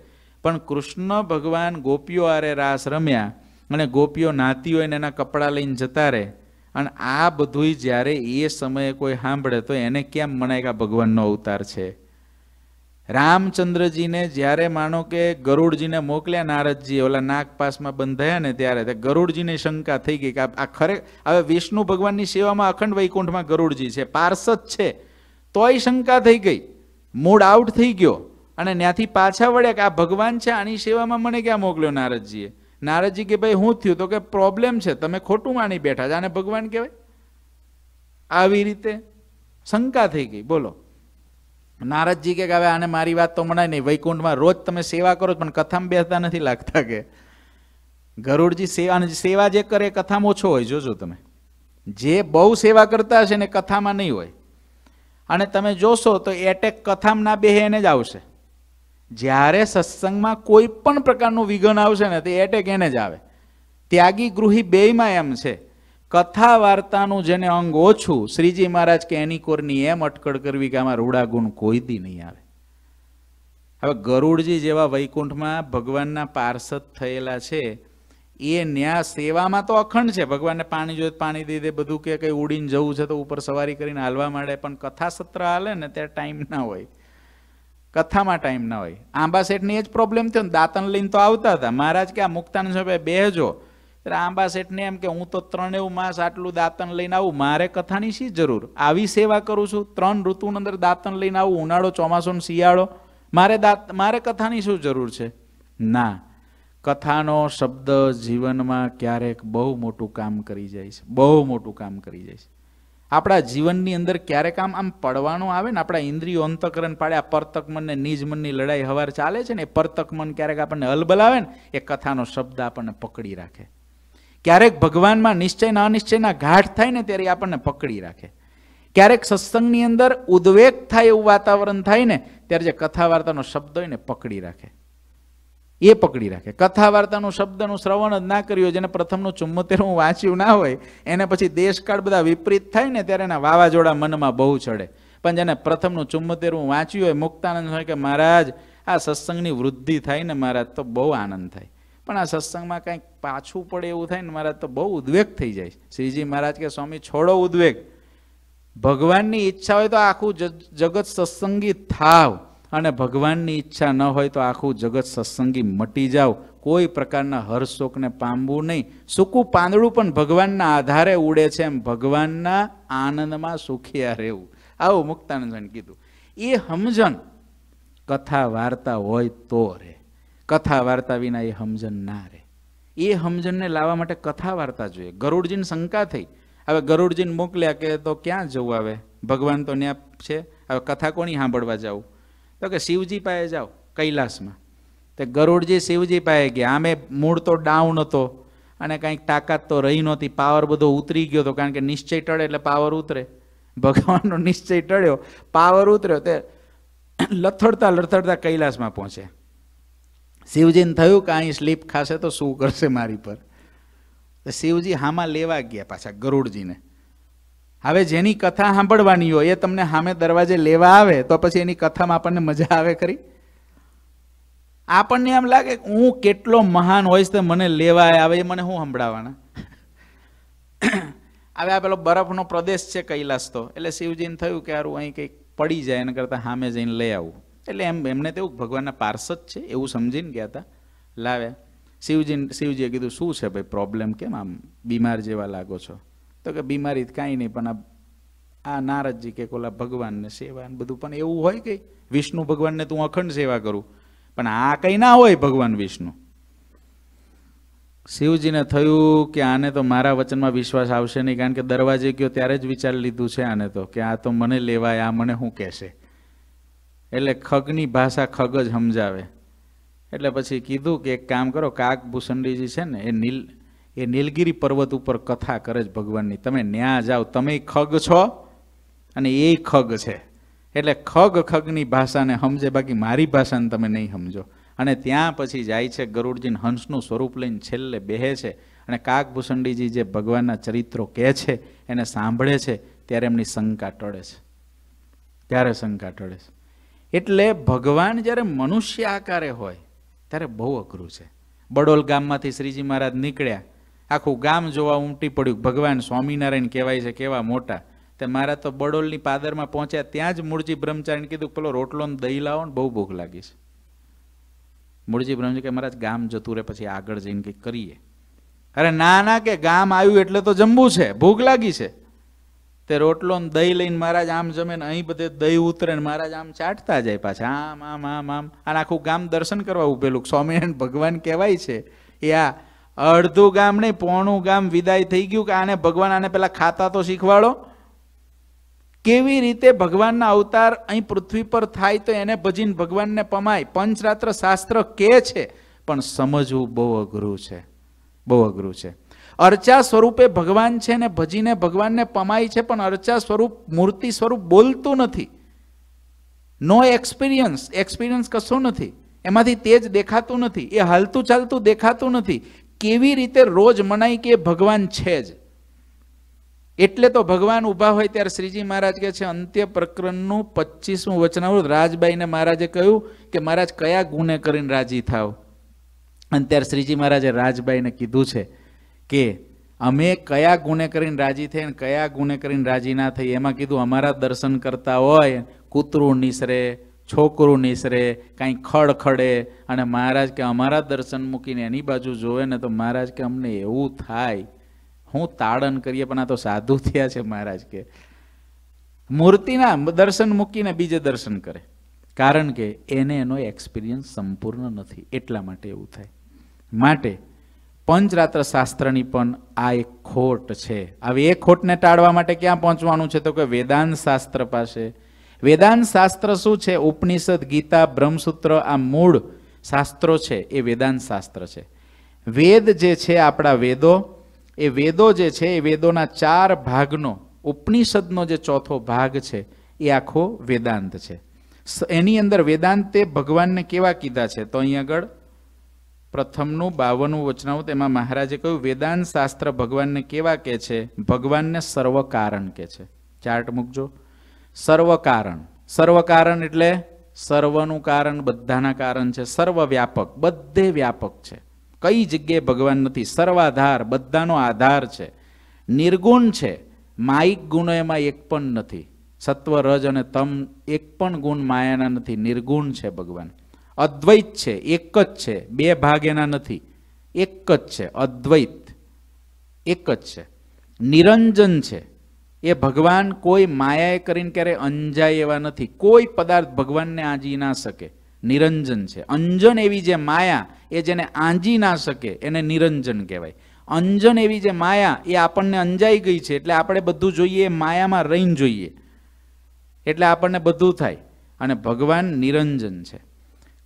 પણ કૃષ્ણ ભગવાન ગોપીઓ આરે રાસ રમ્યા અને ગોપીઓ નાતી હોય ને એના કપડાં લઈને જતા રહે અને આ બધુંય જ્યારે એ સમયે કોઈ સાંભળે તો એને કેમ મનાય કે ભગવાનનો અવતાર છે રામચંદ્રજીને જ્યારે માનો કે ગરુડજીને મોકલ્યા નારદજી ઓલા નાગપાસમાં બંધાયા ને ત્યારે ગરુડજીને શંકા થઈ ગઈ કે આ ખરે હવે વિષ્ણુ ભગવાનની સેવામાં અખંડ વૈકુંઠમાં ગરુડજી છે પાર્સદ છે તોય શંકા થઈ ગઈ મૂડ આઉટ થઈ ગયો અને ત્યાંથી પાછા વળ્યા કે આ ભગવાન છે આની સેવામાં મને ક્યાં મોકલ્યો નારદજીએ નારદજી કે ભાઈ હું થયું તો કે પ્રોબ્લેમ છે તમે ખોટું માની બેઠા છે આને ભગવાન કહેવાય આવી રીતે શંકા થઈ ગઈ બોલો નારદજી કે હવે આને મારી વાત તો મનાય નહીં વૈકુંઠમાં રોજ તમે સેવા કરો પણ કથામ બેસતા નથી લાગતા કે ગરુડજી સેવા સેવા જે કરે કથામાં ઓછો હોય જોજો તમે જે બહુ સેવા કરતા હશે ને કથામાં નહીં હોય અને તમે જોશો તો એટેક કથામાં ના બેહે એને જ આવશે જ્યારે સત્સંગમાં કોઈ પણ પ્રકારનું વિઘન આવશે ને તે એટેક એને જ આવે ત્યાગી ગૃહી બેયમાં એમ છે કથા વાર્તાનું જેને અંગ ઓછું શ્રીજી મહારાજ કે એની કોરની એમ અટકળ કરવી કે આમાં રૂડા ગુણ કોઈ દી નહીં આવે હવે ગરુડજી જેવા વૈકુંઠમાં ભગવાનના પાર્ષદ થયેલા છે એ ન્યા સેવામાં તો અખંડ છે ભગવાનને પાણી જોઈએ પાણી દઈ દે બધું કે કંઈ ઉડીને જવું છે તો ઉપર સવારી કરીને હાલવા માંડે પણ કથા સત્ર હાલે ને ત્યાં ટાઈમ ના હોય કથામાં ટાઈમ ના હોય આંબા શેઠની એ જ પ્રોબ્લેમ થયો ને દાંતન લઈને તો આવતા હતા મહારાજ કે આ મુક્તાન સાહેબ બેહજો ત્યારે આંબા શેઠને એમ કે હું તો ત્રણેવ માસ આટલું દાંતન લઈને આવું મારે કથાની શી જરૂર આવી સેવા કરું છું ત્રણ ઋતુની અંદર દાંતન લઈને આવું ઉનાળો ચોમાસો ને શિયાળો મારે દાંત મારે કથાની શું જરૂર છે ના કથાનો શબ્દ જીવનમાં ક્યારેક બહુ મોટું કામ કરી જાય છે બહુ મોટું કામ કરી જાય છે આપણા જીવનની અંદર ક્યારેક આમ આમ પડવાનું આવે ને આપણા ઇન્દ્રિયો અંતકરણ પાડે આ પરતક મન નિજ મનની લડાઈ હવાર ચાલે છે ને એ પરતક મન ક્યારેક આપણને અલબલાવે ને એ કથાનો શબ્દ આપણને પકડી રાખે ક્યારેક ભગવાનમાં નિશ્ચયના અનિશ્ચયના ગાઢ થાય ને ત્યારે આપણને પકડી રાખે ક્યારેક સત્સંગની અંદર ઉદ્વેગ થાય એવું વાતાવરણ થાય ને ત્યારે જે કથા વાર્તાનો શબ્દ હોય ને પકડી રાખે એ પકડી રાખે કથા વાર્તાનું શબ્દનું શ્રવણ જ ના કર્યું જેને પ્રથમનું હું વાંચ્યું ના હોય એને પછી દેશકાળ બધા વિપરીત થાય ને ત્યારે એના વાવાઝોડા મનમાં બહુ ચડે પણ જેને પ્રથમનું હું વાંચ્યું હોય મુક્તાનંદ હોય કે મહારાજ આ સત્સંગની વૃદ્ધિ થાય ને મહારાજ તો બહુ આનંદ થાય પણ આ સત્સંગમાં કંઈક પાછું પડે એવું થાય ને મારા તો બહુ ઉદ્વેગ થઈ જાય શ્રીજી મહારાજ કે સ્વામી છોડો ઉદ્વેગ ભગવાનની ઈચ્છા હોય તો આખું જગત સત્સંગી થાવ અને ભગવાનની ઈચ્છા ન હોય તો આખું જગત સત્સંગી મટી જાવ કોઈ પ્રકારના હર્ષોકને પામવું નહીં સૂકું પાંદડું પણ ભગવાનના આધારે ઉડે છે એમ ભગવાનના આનંદમાં સુખિયા રહેવું આવું મુક્તાનંદન કીધું એ હમજન કથા વાર્તા હોય તો રહે કથા વાર્તા વિના એ સમજણ ના રહે એ સમજણને લાવવા માટે કથા વાર્તા જોઈએ ગરુડજીને શંકા થઈ હવે ગરુડજીને મોકલ્યા કે તો ક્યાં જવું આવે ભગવાન તો ત્યાં છે હવે કથા કોની સાંભળવા જાવ તો કે શિવજી પાસે જાઓ કૈલાસમાં તે ગરુડજી શિવજી પાસે ગયા આમે મૂળ તો ડાઉન હતો અને કાંઈક તાકાત તો રહી નહોતી પાવર બધો ઉતરી ગયો હતો કારણ કે નિશ્ચય ટળે એટલે પાવર ઉતરે ભગવાનનો નિશ્ચય ટળ્યો પાવર ઉતર્યો તે લથડતા લથડતા કૈલાસમાં પહોંચ્યા શિવજીને થયું કે અહીં સ્લીપ ખાશે તો શું કરશે મારી પર શિવજી હામાં લેવા ગયા પાછા ગરુડજીને હવે જેની કથા સાંભળવાની હોય એ તમને સામે દરવાજે લેવા આવે તો પછી એની કથામાં આપણને મજા આવે ખરી આપણને એમ લાગે હું કેટલો મહાન હોઈશ તો મને લેવા આવે એ મને શું સંભળાવાના હવે આ પેલો બરફનો પ્રદેશ છે કૈલાસ તો એટલે શિવજીને થયું કે હારું અહીં કંઈક પડી જાય એના કરતાં સામે જઈને લઈ આવું એટલે એમ એમને તેવું ભગવાનના પાર્ષદ છે એવું સમજીને ગયા હતા લાવ્યા શિવજી શિવજીએ કીધું શું છે ભાઈ પ્રોબ્લેમ કેમ આમ બીમાર જેવા લાગો છો તો કે બીમારી કાંઈ નહીં પણ આ આ નારદજી કે કોલા ભગવાનને સેવા ને બધું પણ એવું હોય કે વિષ્ણુ ભગવાનને તું અખંડ સેવા કરું પણ આ કંઈ ના હોય ભગવાન વિષ્ણુ શિવજીને થયું કે આને તો મારા વચનમાં વિશ્વાસ આવશે નહીં કારણ કે દરવાજે ગયો ત્યારે જ વિચાર લીધું છે આને તો કે આ તો મને લેવાય આ મને શું કહેશે એટલે ખગની ભાષા ખગ જ સમજાવે એટલે પછી કીધું કે એક કામ કરો કાક ભૂષણજીજી છે ને એ નીલ એ નીલગીરી પર્વત ઉપર કથા કરે છે ભગવાનની તમે ન્યા જાઓ તમે ખગ છો અને એ ખગ છે એટલે ખગ ખગની ભાષાને સમજે બાકી મારી ભાષાને તમે નહીં સમજો અને ત્યાં પછી જાય છે ગરુડજીને હંસનું સ્વરૂપ લઈને છેલ્લે બેહે છે અને કાકભૂષણજીજી જે ભગવાનના ચરિત્રો કહે છે એને સાંભળે છે ત્યારે એમની શંકા ટળે છે ત્યારે શંકા ટળે છે એટલે ભગવાન જ્યારે મનુષ્ય આકારે હોય ત્યારે બહુ અઘરું છે બડોલ ગામમાંથી શ્રીજી મહારાજ નીકળ્યા આખું ગામ જોવા ઉમટી પડ્યું ભગવાન સ્વામિનારાયણ કહેવાય છે કેવા મોટા તે મારા તો બડોલની પાદરમાં પહોંચ્યા ત્યાં જ મૂળજી બ્રહ્મચારીને કીધું પેલો રોટલો ને દહીં લાવો ને બહુ ભૂખ લાગી છે મૂળજી બ્રહ્મજી કે મહારાજ ગામ જતું રહે પછી આગળ જઈને કંઈક કરીએ અરે ના ના કે ગામ આવ્યું એટલે તો જમવું છે ભૂખ લાગી છે તે રોટલો દહીં લઈને મહારાજ આમ જમે ને અહીં બધે દહીં ઉતરે ને મહારાજ આમ ચાટતા જાય પાછા આમ આમ આમ આમ અને આખું ગામ દર્શન કરવા ઉભેલું સ્વામિનારાયણ ભગવાન કહેવાય છે એ આ અડધું ગામ નહીં પોણું ગામ વિદાય થઈ ગયું કે આને ભગવાન આને પેલા ખાતા તો શીખવાડો કેવી રીતે ભગવાનના અવતાર અહીં પૃથ્વી પર થાય તો એને ભજીને ભગવાનને પમાય પંચરાત્ર શાસ્ત્ર કે છે પણ સમજવું બહુ અઘરું છે બહુ અઘરું છે અર્ચા સ્વરૂપે ભગવાન છે ને ભજીને ભગવાનને પમાય છે પણ અર્ચા સ્વરૂપ મૂર્તિ સ્વરૂપ બોલતું નથી નો એક્સપિરિયન્સ એક્સપિરિયન્સ કશું નથી એમાંથી તેજ દેખાતું નથી એ હાલતું ચાલતું દેખાતું નથી કેવી રીતે રોજ મનાય કે ભગવાન છે જ એટલે તો ભગવાન ઊભા હોય ત્યારે શ્રીજી મહારાજ કહે છે અંત્ય પ્રકરણનું પચીસમું વચનાવૃત રાજબાઈને મહારાજે કહ્યું કે મહારાજ કયા ગુને કરીને રાજી થાવ અને ત્યારે શ્રીજી મહારાજે રાજબાઈને કીધું છે કે અમે કયા ગુને કરીને રાજી થઈ અને કયા ગુને કરીને રાજી ના થઈ એમાં કીધું અમારા દર્શન કરતા હોય કૂતરું નિસરે છોકરું નિસરે કાંઈ ખડખડે અને મહારાજ કે અમારા દર્શન મૂકીને એની બાજુ જોવે ને તો મહારાજ કે અમને એવું થાય હું તાળન કરીએ પણ આ તો સાધુ થયા છે મહારાજ કે મૂર્તિના દર્શન મૂકીને બીજે દર્શન કરે કારણ કે એને એનો એક્સપિરિયન્સ સંપૂર્ણ નથી એટલા માટે એવું થાય માટે પંચરાત્ર શાસ્ત્રની પણ આ એક ખોટ છે હવે એ ખોટને ટાળવા માટે ક્યાં પહોંચવાનું છે તો કે વેદાંત શાસ્ત્ર પાસે વેદાંત શાસ્ત્ર શું છે ઉપનિષદ ગીતા બ્રહ્મસૂત્ર આ મૂળ શાસ્ત્રો છે એ વેદાંત શાસ્ત્ર છે વેદ જે છે આપણા વેદો એ વેદો જે છે એ વેદોના ચાર ભાગનો ઉપનિષદનો જે ચોથો ભાગ છે એ આખો વેદાંત છે એની અંદર વેદાંતે ભગવાનને કેવા કીધા છે તો અહીં આગળ પ્રથમનું બાવનનું વચનાવું તેમાં મહારાજે કહ્યું વેદાંત શાસ્ત્ર ભગવાનને કેવા કે છે ભગવાનને સર્વકારણ કે છે ચાર્ટ મૂકજો સર્વકારણ સર્વકારણ એટલે સર્વનું કારણ બધાના કારણ છે સર્વવ્યાપક બધે વ્યાપક છે કઈ જગ્યાએ ભગવાન નથી સર્વાધાર બધાનો આધાર છે નિર્ગુણ છે માયિક ગુણો એમાં એક પણ નથી સત્વ રજ અને તમ એક પણ ગુણ માયાના નથી નિર્ગુણ છે ભગવાન અદ્વૈત છે એક જ છે બે ભાગ એના નથી એક જ છે અદ્વૈત એક જ છે નિરંજન છે એ ભગવાન કોઈ માયાએ કરીને ક્યારેય અંજાય એવા નથી કોઈ પદાર્થ ભગવાનને આંજી ના શકે નિરંજન છે અંજન એવી જે માયા એ જેને આંજી ના શકે એને નિરંજન કહેવાય અંજન એવી જે માયા એ આપણને અંજાઈ ગઈ છે એટલે આપણે બધું જોઈએ માયામાં રહીને જોઈએ એટલે આપણને બધું થાય અને ભગવાન નિરંજન છે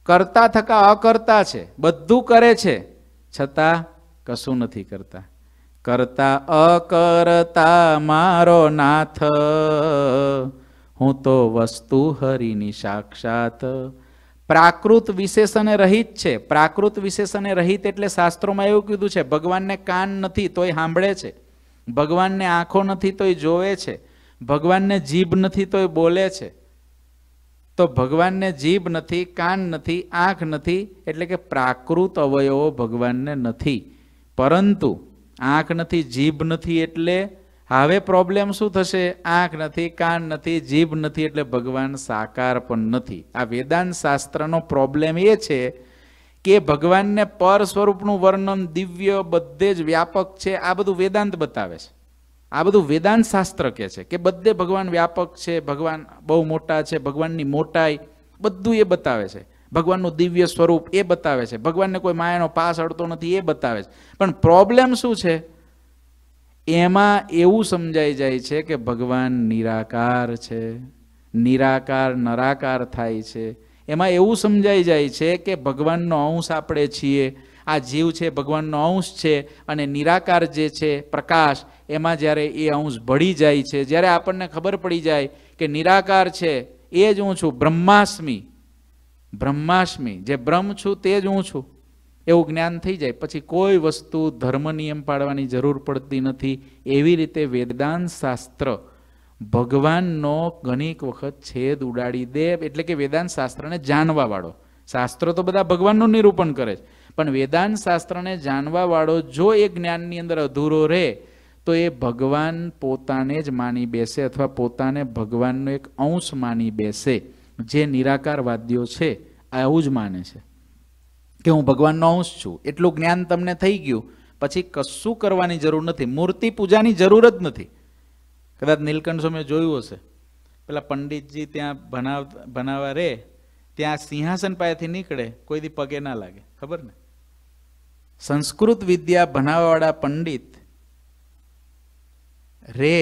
કરતા થકા અકર્તા છે બધું કરે છે છતાં કશું નથી કરતા કરતા અકર્તા મારો નાથ હું તો વસ્તુ હરિની સાક્ષાત પ્રાકૃત વિશેષને રહિત છે પ્રાકૃત વિશેષને રહિત એટલે શાસ્ત્રોમાં એવું કીધું છે ભગવાનને કાન નથી તોય સાંભળે છે ભગવાનને આંખો નથી તોય જોવે છે ભગવાનને જીભ નથી તોય બોલે છે તો ભગવાનને જીભ નથી કાન નથી આંખ નથી એટલે કે પ્રાકૃત અવયવો ભગવાનને નથી પરંતુ આંખ નથી જીભ નથી એટલે હવે પ્રોબ્લેમ શું થશે આંખ નથી કાન નથી જીભ નથી એટલે ભગવાન સાકાર પણ નથી આ વેદાંત શાસ્ત્રનો પ્રોબ્લેમ એ છે કે ભગવાનને પર સ્વરૂપનું વર્ણન દિવ્ય બધે જ વ્યાપક છે આ બધું વેદાંત બતાવે છે આ બધું વેદાંત શાસ્ત્ર કહે છે કે બધે ભગવાન વ્યાપક છે ભગવાન બહુ મોટા છે ભગવાનની મોટાઈ બધું એ બતાવે છે ભગવાનનું દિવ્ય સ્વરૂપ એ બતાવે છે ભગવાનને કોઈ માયાનો પાસ અડતો નથી એ બતાવે છે પણ પ્રોબ્લેમ શું છે એમાં એવું સમજાઈ જાય છે કે ભગવાન નિરાકાર છે નિરાકાર નરાકાર થાય છે એમાં એવું સમજાઈ જાય છે કે ભગવાનનો અંશ આપણે છીએ આ જીવ છે ભગવાનનો અંશ છે અને નિરાકાર જે છે પ્રકાશ એમાં જ્યારે એ અંશ ભળી જાય છે જ્યારે આપણને ખબર પડી જાય કે નિરાકાર છે એ જ હું છું બ્રહ્માસ્મી બ્રહ્માસ્મી જે બ્રહ્મ છું તે જ હું છું એવું જ્ઞાન થઈ જાય પછી કોઈ વસ્તુ ધર્મ નિયમ પાડવાની જરૂર પડતી નથી એવી રીતે વેદાંત શાસ્ત્ર ભગવાનનો ઘણીક વખત છેદ ઉડાડી દે એટલે કે વેદાંત શાસ્ત્રને જાણવાવાળો શાસ્ત્ર તો બધા ભગવાનનું નિરૂપણ કરે છે પણ વેદાંત શાસ્ત્રને જાણવાવાળો જો એ જ્ઞાનની અંદર અધૂરો રહે તો એ ભગવાન પોતાને જ માની બેસે અથવા પોતાને ભગવાનનો એક અંશ માની બેસે જે નિરાકારવાદીઓ છે આવું જ માને છે કે હું ભગવાનનો અંશ છું એટલું જ્ઞાન તમને થઈ ગયું પછી કશું કરવાની જરૂર નથી મૂર્તિ પૂજાની જરૂર જ નથી કદાચ નીલકંઠ સ્વામી જોયું હશે પેલા પંડિતજી ત્યાં ભણાવ ભણાવવા રહે ત્યાં સિંહાસન પાસેથી નીકળે કોઈ દી પગે ના લાગે ખબર ને સંસ્કૃત વિદ્યા ભણાવવાવાળા પંડિત રે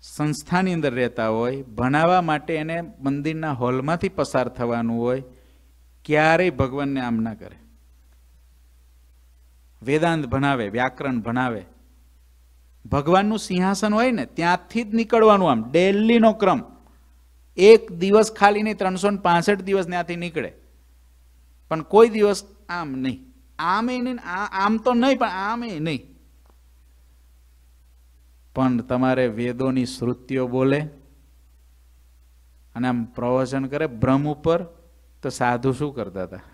સંસ્થાની અંદર રહેતા હોય ભણાવવા માટે એને મંદિરના હોલમાંથી પસાર થવાનું હોય ક્યારેય ભગવાનને આમ ના કરે વેદાંત ભણાવે વ્યાકરણ ભણાવે ભગવાનનું સિંહાસન હોય ને ત્યાંથી જ નીકળવાનું આમ ડેલીનો ક્રમ એક દિવસ ખાલી નહીં ત્રણસો ને પાસઠ દિવસ ત્યાંથી નીકળે પણ કોઈ દિવસ આમ નહીં આમે નહીં આમ તો નહીં પણ આમે નહીં પણ તમારે વેદોની શ્રુતિઓ બોલે અને આમ પ્રવચન કરે બ્રહ્મ ઉપર તો સાધુ શું કરતા હતા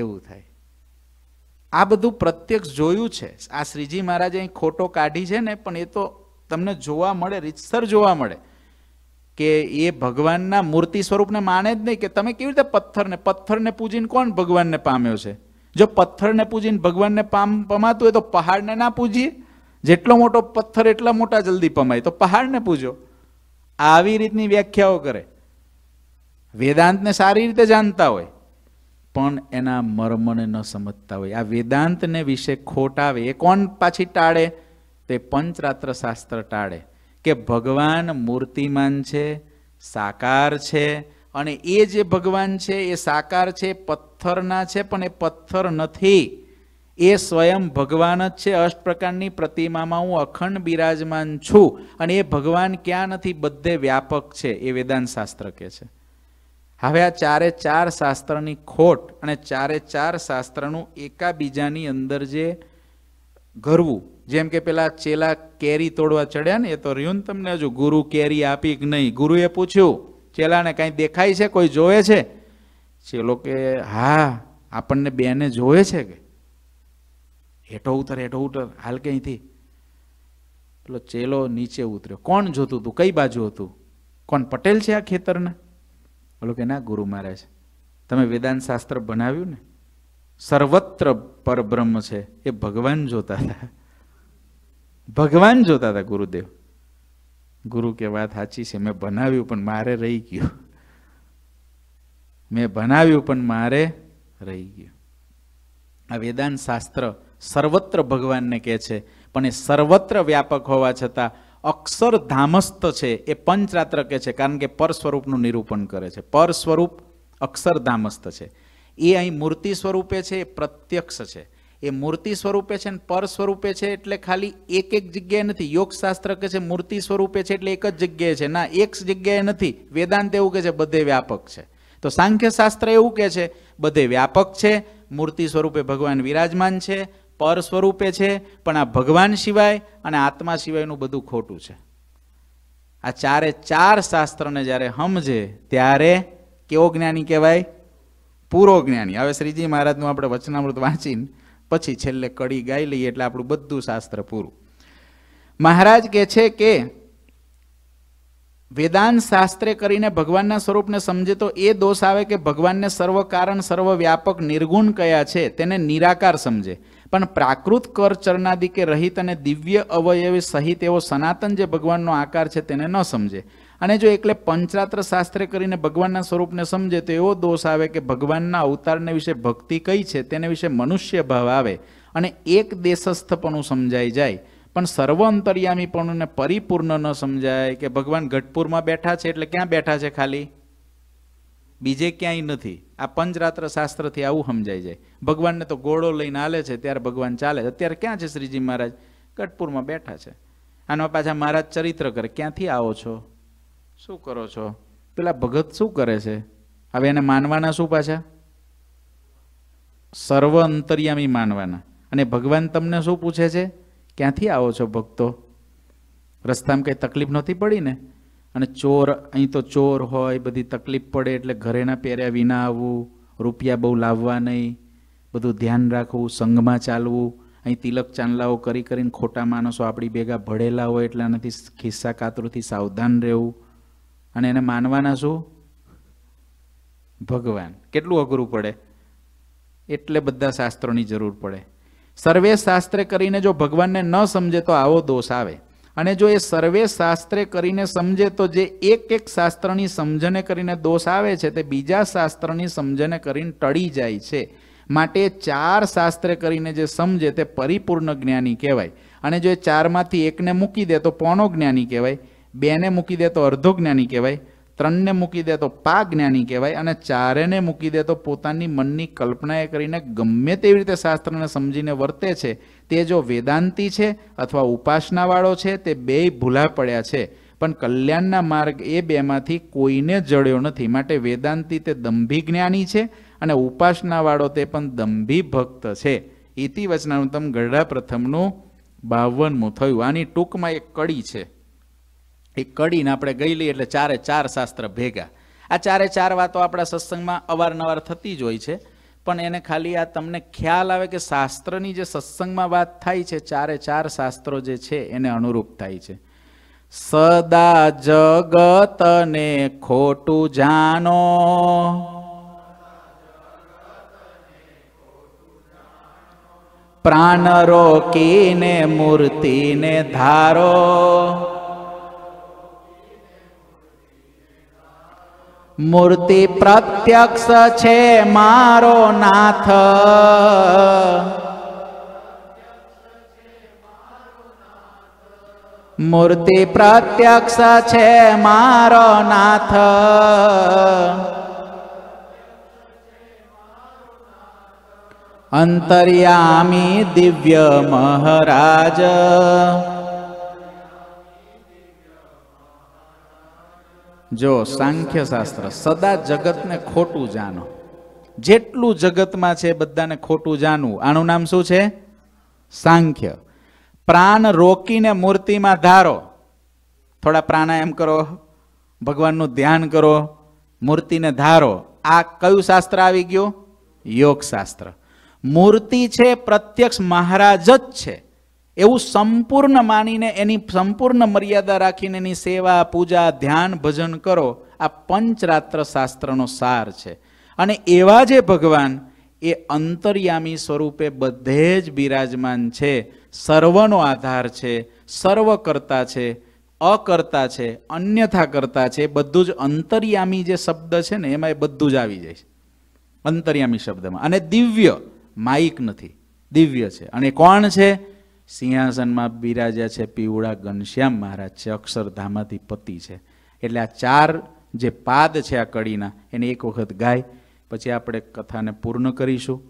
એવું થાય આ બધું પ્રત્યક્ષ જોયું છે આ શ્રીજી મહારાજે અહીં ખોટો કાઢી છે ને પણ એ તો તમને જોવા મળે રીતસર જોવા મળે કે એ ભગવાનના મૂર્તિ સ્વરૂપને માને જ નહીં કે તમે કેવી રીતે પથ્થરને પથ્થરને પૂજીને કોણ ભગવાનને પામ્યો છે જો પથ્થરને પૂજીને ભગવાનને પામ પમાતું હોય તો પહાડને ના પૂજીએ જેટલો મોટો પથ્થર એટલા મોટા જલ્દી પમાય તો પહાડને પૂજો આવી રીતની વ્યાખ્યાઓ કરે વેદાંતને સારી રીતે જાણતા હોય પણ એના મર્મને ન સમજતા હોય આ વેદાંતને વિશે ખોટ આવે એ કોણ પાછી ટાળે તે પંચરાત્ર શાસ્ત્ર ટાળે કે ભગવાન મૂર્તિમાન છે સાકાર છે અને એ જે ભગવાન છે એ સાકાર છે પથ્થરના છે પણ એ પથ્થર નથી એ સ્વયં ભગવાન જ છે અષ્ટ પ્રકારની પ્રતિમામાં હું અખંડ બિરાજમાન છું અને એ ભગવાન ક્યાં નથી બધે વ્યાપક છે એ વેદાંત શાસ્ત્ર કહે છે હવે આ ચારે ચાર શાસ્ત્રની ખોટ અને ચારે ચાર શાસ્ત્રનું એકાબીજાની અંદર જે ઘરવું જેમ કે પેલા ચેલા કેરી તોડવા ચડ્યા ને એ તો રહ્યું ને તમને હજુ ગુરુ કેરી આપી કે નહીં ગુરુએ પૂછ્યું ચેલાને કાંઈ દેખાય છે કોઈ જોવે છે ચેલો કે હા આપણને બેને જોવે છે કે હેઠો ઉતર હેઠો ઉતર હાલ કે અહીંથી પેલો ચેલો નીચે ઉતર્યો કોણ જોતું હતું કઈ બાજુ હતું કોણ પટેલ છે આ ખેતરને બોલો કે ના ગુરુ મહારાજ તમે વેદાંત શાસ્ત્ર બનાવ્યું ને સર્વત્ર પરબ્રહ્મ છે એ ભગવાન જોતા હતા ભગવાન જોતા હતા ગુરુદેવ ગુરુ કે વાત સાચી છે મેં બનાવ્યું પણ મારે રહી ગયું મેં બનાવ્યું પણ મારે રહી ગયું આ વેદાંત શાસ્ત્ર સર્વત્ર ભગવાનને કહે છે પણ એ સર્વત્ર વ્યાપક હોવા છતાં અક્ષરધામસ્થ છે એ પંચરાત્ર કહે છે કારણ કે પર સ્વરૂપનું નિરૂપણ કરે છે પર સ્વરૂપ અક્ષરધામસ્થ છે એ અહીં મૂર્તિ સ્વરૂપે છે એ પ્રત્યક્ષ છે એ મૂર્તિ સ્વરૂપે છે ને પર સ્વરૂપે છે એટલે ખાલી એક એક જગ્યાએ નથી યોગશાસ્ત્ર કહે છે મૂર્તિ સ્વરૂપે છે એટલે એક જ જગ્યાએ છે ના એક જગ્યાએ નથી વેદાંત એવું કહે છે બધે વ્યાપક છે તો સાંખ્યશાસ્ત્ર એવું કહે છે બધે વ્યાપક છે મૂર્તિ સ્વરૂપે ભગવાન વિરાજમાન છે પર સ્વરૂપે છે પણ આ ભગવાન સિવાય અને આત્મા સિવાયનું બધું ખોટું છે આ ચારે ચાર શાસ્ત્રને જ્યારે સમજે ત્યારે કેવો જ્ઞાની કહેવાય પૂરો જ્ઞાની હવે શ્રીજી મહારાજનું આપણે વચનામૃત વાંચીને પછી છેલ્લે કડી ગાઈ લઈએ એટલે આપણું બધું શાસ્ત્ર પૂરું મહારાજ કહે છે કે વેદાંત શાસ્ત્રે કરીને ભગવાનના સ્વરૂપને સમજે તો એ દોષ આવે કે ભગવાનને સર્વ કારણ સર્વવ્યાપક નિર્ગુણ કયા છે તેને નિરાકાર સમજે પણ પ્રાકૃત કર ચરણાદિ કે રહિત અને દિવ્ય અવયવી સહિત એવો સનાતન જે ભગવાનનો આકાર છે તેને ન સમજે અને જો એકલે પંચરાત્ર શાસ્ત્રે કરીને ભગવાનના સ્વરૂપને સમજે તો એવો દોષ આવે કે ભગવાનના અવતારને વિશે ભક્તિ કઈ છે તેને વિશે મનુષ્ય ભાવ આવે અને એક દેશસ્થપણું સમજાઈ જાય પણ સર્વ અંતર્યામીપણુંને પરિપૂર્ણ ન સમજાય કે ભગવાન ઘટપુરમાં બેઠા છે એટલે ક્યાં બેઠા છે ખાલી બીજે ક્યાંય નથી આ પંચરાત્ર શાસ્ત્રથી આવું સમજાઈ જાય ભગવાનને તો ઘોડો લઈને આલે છે ત્યારે ભગવાન ચાલે છે અત્યારે ક્યાં છે શ્રીજી મહારાજ કટપુરમાં બેઠા છે આમાં પાછા મહારાજ ચરિત્ર કરે ક્યાંથી આવો છો શું કરો છો પેલા ભગત શું કરે છે હવે એને માનવાના શું પાછા સર્વ અંતરિયામી માનવાના અને ભગવાન તમને શું પૂછે છે ક્યાંથી આવો છો ભક્તો રસ્તામાં કંઈ તકલીફ નથી પડી ને અને ચોર અહીં તો ચોર હોય બધી તકલીફ પડે એટલે ઘરેના પહેર્યા વિના આવવું રૂપિયા બહુ લાવવા નહીં બધું ધ્યાન રાખવું સંઘમાં ચાલવું અહીં તિલક ચાંદલાઓ કરી કરીને ખોટા માણસો આપણી ભેગા ભળેલા હોય એટલે આનાથી ખિસ્સા કાતરોથી સાવધાન રહેવું અને એને માનવાના શું ભગવાન કેટલું અઘરું પડે એટલે બધા શાસ્ત્રોની જરૂર પડે સર્વે શાસ્ત્રે કરીને જો ભગવાનને ન સમજે તો આવો દોષ આવે અને જો એ સર્વે શાસ્ત્રે કરીને સમજે તો જે એક એક શાસ્ત્રની સમજને કરીને દોષ આવે છે તે બીજા શાસ્ત્રની સમજને કરીને ટળી જાય છે માટે ચાર શાસ્ત્રે કરીને જે સમજે તે પરિપૂર્ણ જ્ઞાની કહેવાય અને જો એ ચારમાંથી એકને મૂકી દે તો પોણો જ્ઞાની કહેવાય બેને મૂકી દે તો અર્ધો જ્ઞાની કહેવાય ત્રણને મૂકી દે તો પા જ્ઞાની કહેવાય અને ચારેને મૂકી દે તો પોતાની મનની કલ્પનાએ કરીને ગમે તેવી રીતે શાસ્ત્રને સમજીને વર્તે છે તે જો વેદાંતિ છે અથવા ઉપાસનાવાળો છે તે બેય ભૂલા પડ્યા છે પણ કલ્યાણના માર્ગ એ બેમાંથી કોઈને જડ્યો નથી માટે વેદાંતિ તે દંભી જ્ઞાની છે અને ઉપાસનાવાળો તે પણ દંભી ભક્ત છે ઇતિ વચનાનુતમ ગરડા પ્રથમનું બાવનમું થયું આની ટૂંકમાં એક કડી છે એ કડીને આપણે ગયેલી એટલે ચારે ચાર શાસ્ત્ર ભેગા આ ચારે ચાર વાતો આપણા સત્સંગમાં અવારનવાર થતી જ હોય છે પણ એને ખાલી આ તમને ખ્યાલ આવે કે શાસ્ત્રની જે સત્સંગમાં વાત થાય છે ચારે ચાર શાસ્ત્રો જે છે એને અનુરૂપ થાય છે સદા જગતને ખોટું જાણો પ્રાણ રોકીને મૂર્તિને ધારો मूर्ति प्रत्यक्ष छे मारो नाथ मूर्ति प्रत्यक्ष छे मारो नाथ अन्तर्यामि दिव्य महाराज જો સાંખ્ય શાસ્ત્ર સદા જગતને ખોટું જાણો જેટલું જગતમાં છે બધાને ખોટું જાણવું આનું નામ શું છે સાંખ્ય પ્રાણ રોકીને મૂર્તિમાં ધારો થોડા પ્રાણાયામ કરો ભગવાનનું ધ્યાન કરો મૂર્તિને ધારો આ કયું શાસ્ત્ર આવી ગયું યોગ શાસ્ત્ર મૂર્તિ છે પ્રત્યક્ષ મહારાજ જ છે એવું સંપૂર્ણ માનીને એની સંપૂર્ણ મર્યાદા રાખીને એની સેવા પૂજા ધ્યાન ભજન કરો આ પંચરાત્ર શાસ્ત્રનો સાર છે અને એવા જે ભગવાન એ અંતર્યામી સ્વરૂપે બધે જ બિરાજમાન છે સર્વનો આધાર છે સર્વ કરતા છે અકર્તા છે અન્યથા કરતા છે બધું જ અંતર્યામી જે શબ્દ છે ને એમાં એ બધું જ આવી જાય છે અંતર્યામી શબ્દમાં અને દિવ્ય માઇક નથી દિવ્ય છે અને કોણ છે સિંહાસનમાં બિરાજ્યા છે પીવડા ઘનશ્યામ મહારાજ છે અક્ષરધામાથી પતિ છે એટલે આ ચાર જે પાદ છે આ કડીના એને એક વખત ગાય પછી આપણે કથાને પૂર્ણ કરીશું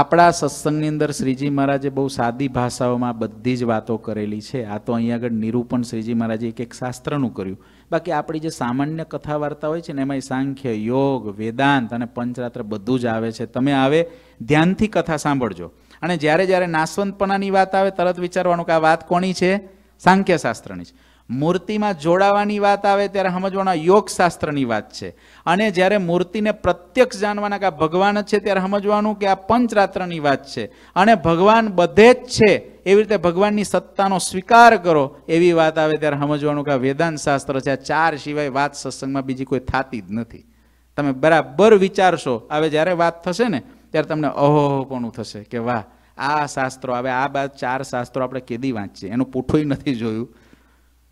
આપણા સત્સંગની અંદર શ્રીજી મહારાજે બહુ સાદી ભાષાઓમાં બધી જ વાતો કરેલી છે આ તો અહીંયા આગળ નિરૂપણ શ્રીજી મહારાજે એક એક શાસ્ત્રનું કર્યું બાકી આપણી જે સામાન્ય કથા વાર્તા હોય છે ને એમાં સાંખ્ય યોગ વેદાંત અને પંચરાત્ર બધું જ આવે છે તમે આવે ધ્યાનથી કથા સાંભળજો અને જ્યારે જ્યારે નાસવંતપણાની વાત આવે તરત વિચારવાનું કે આ વાત કોની છે સાંખ્યશાસ્ત્રની છે મૂર્તિમાં જોડાવાની વાત આવે ત્યારે સમજવાના યોગશાસ્ત્રની વાત છે અને જ્યારે મૂર્તિને પ્રત્યક્ષ જાણવાના કે આ ભગવાન જ છે ત્યારે સમજવાનું કે આ પંચરાત્રની વાત છે અને ભગવાન બધે જ છે એવી રીતે ભગવાનની સત્તાનો સ્વીકાર કરો એવી વાત આવે ત્યારે સમજવાનું કે આ વેદાંત શાસ્ત્ર છે આ ચાર સિવાય વાત સત્સંગમાં બીજી કોઈ થતી જ નથી તમે બરાબર વિચારશો હવે જ્યારે વાત થશે ને ત્યારે તમને અહોપણું થશે કે વાહ આ શાસ્ત્રો હવે આ બાદ ચાર શાસ્ત્રો આપણે કેદી વાંચીએ એનું પૂઠું નથી જોયું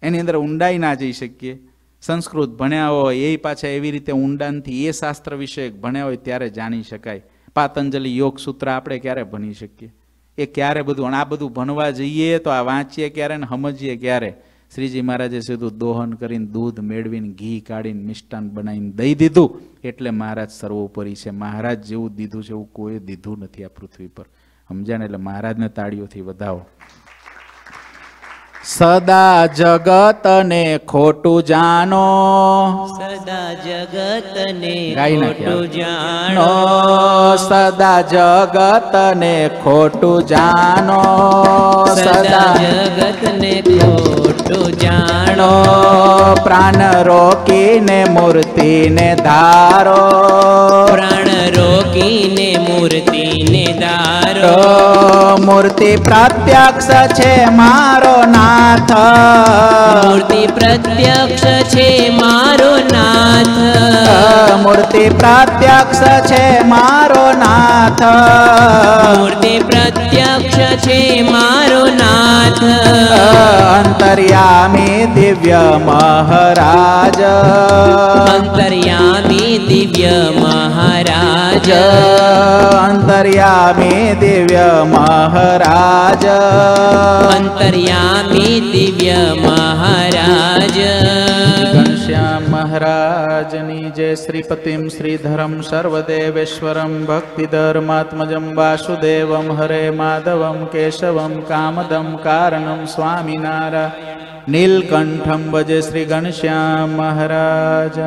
એની અંદર ઊંડાઈ ના જઈ શકીએ સંસ્કૃત ભણ્યા હોય એ પાછા એવી રીતે ઊંડાણથી એ શાસ્ત્ર વિષય ભણ્યા હોય ત્યારે જાણી શકાય પાતંજલિ યોગ સૂત્ર આપણે ક્યારે ભણી શકીએ એ ક્યારે બધું આ બધું ભણવા જઈએ તો આ વાંચીએ ક્યારે ને સમજીએ ક્યારે શ્રીજી મહારાજે સીધું દોહન કરીને દૂધ મેળવીને ઘી કાઢીને મિષ્ટાન બનાવીને દઈ દીધું એટલે મહારાજ સર્વોપરી છે મહારાજ જેવું દીધું છે એવું કોઈ દીધું નથી આ પૃથ્વી પર સમજાને એટલે મહારાજને તાળીઓથી વધાવો સદા જગતને ખોટું જાણો સદા જગતને ખોટું જાણો સદા જગતને ખોટું જાણો સદા જગતને ખોટું जान प्राणरो मूर्ति ने धारो प्राण ी ने मूर्ति ने धारो मूर्ति मारो नाथ मूर्ति प्रत्यक्षे माथ मूर्ति प्रत्यक्षे माथ मूर्ति छे मारो नाथ मे दिव्य महाराज अन्तर्या दिव्य महाराज दिव्य दिव्य महाराज महाराज महाराज महाराज निजय श्रीपतिं श्रीधरं सर्वदेवेश्वरं भक्तिधर्मात्मजं वासुदेवं हरे माधवं केशवं कामदं कारणं स्वामिनारा नीलकण्ठं भजे महाराज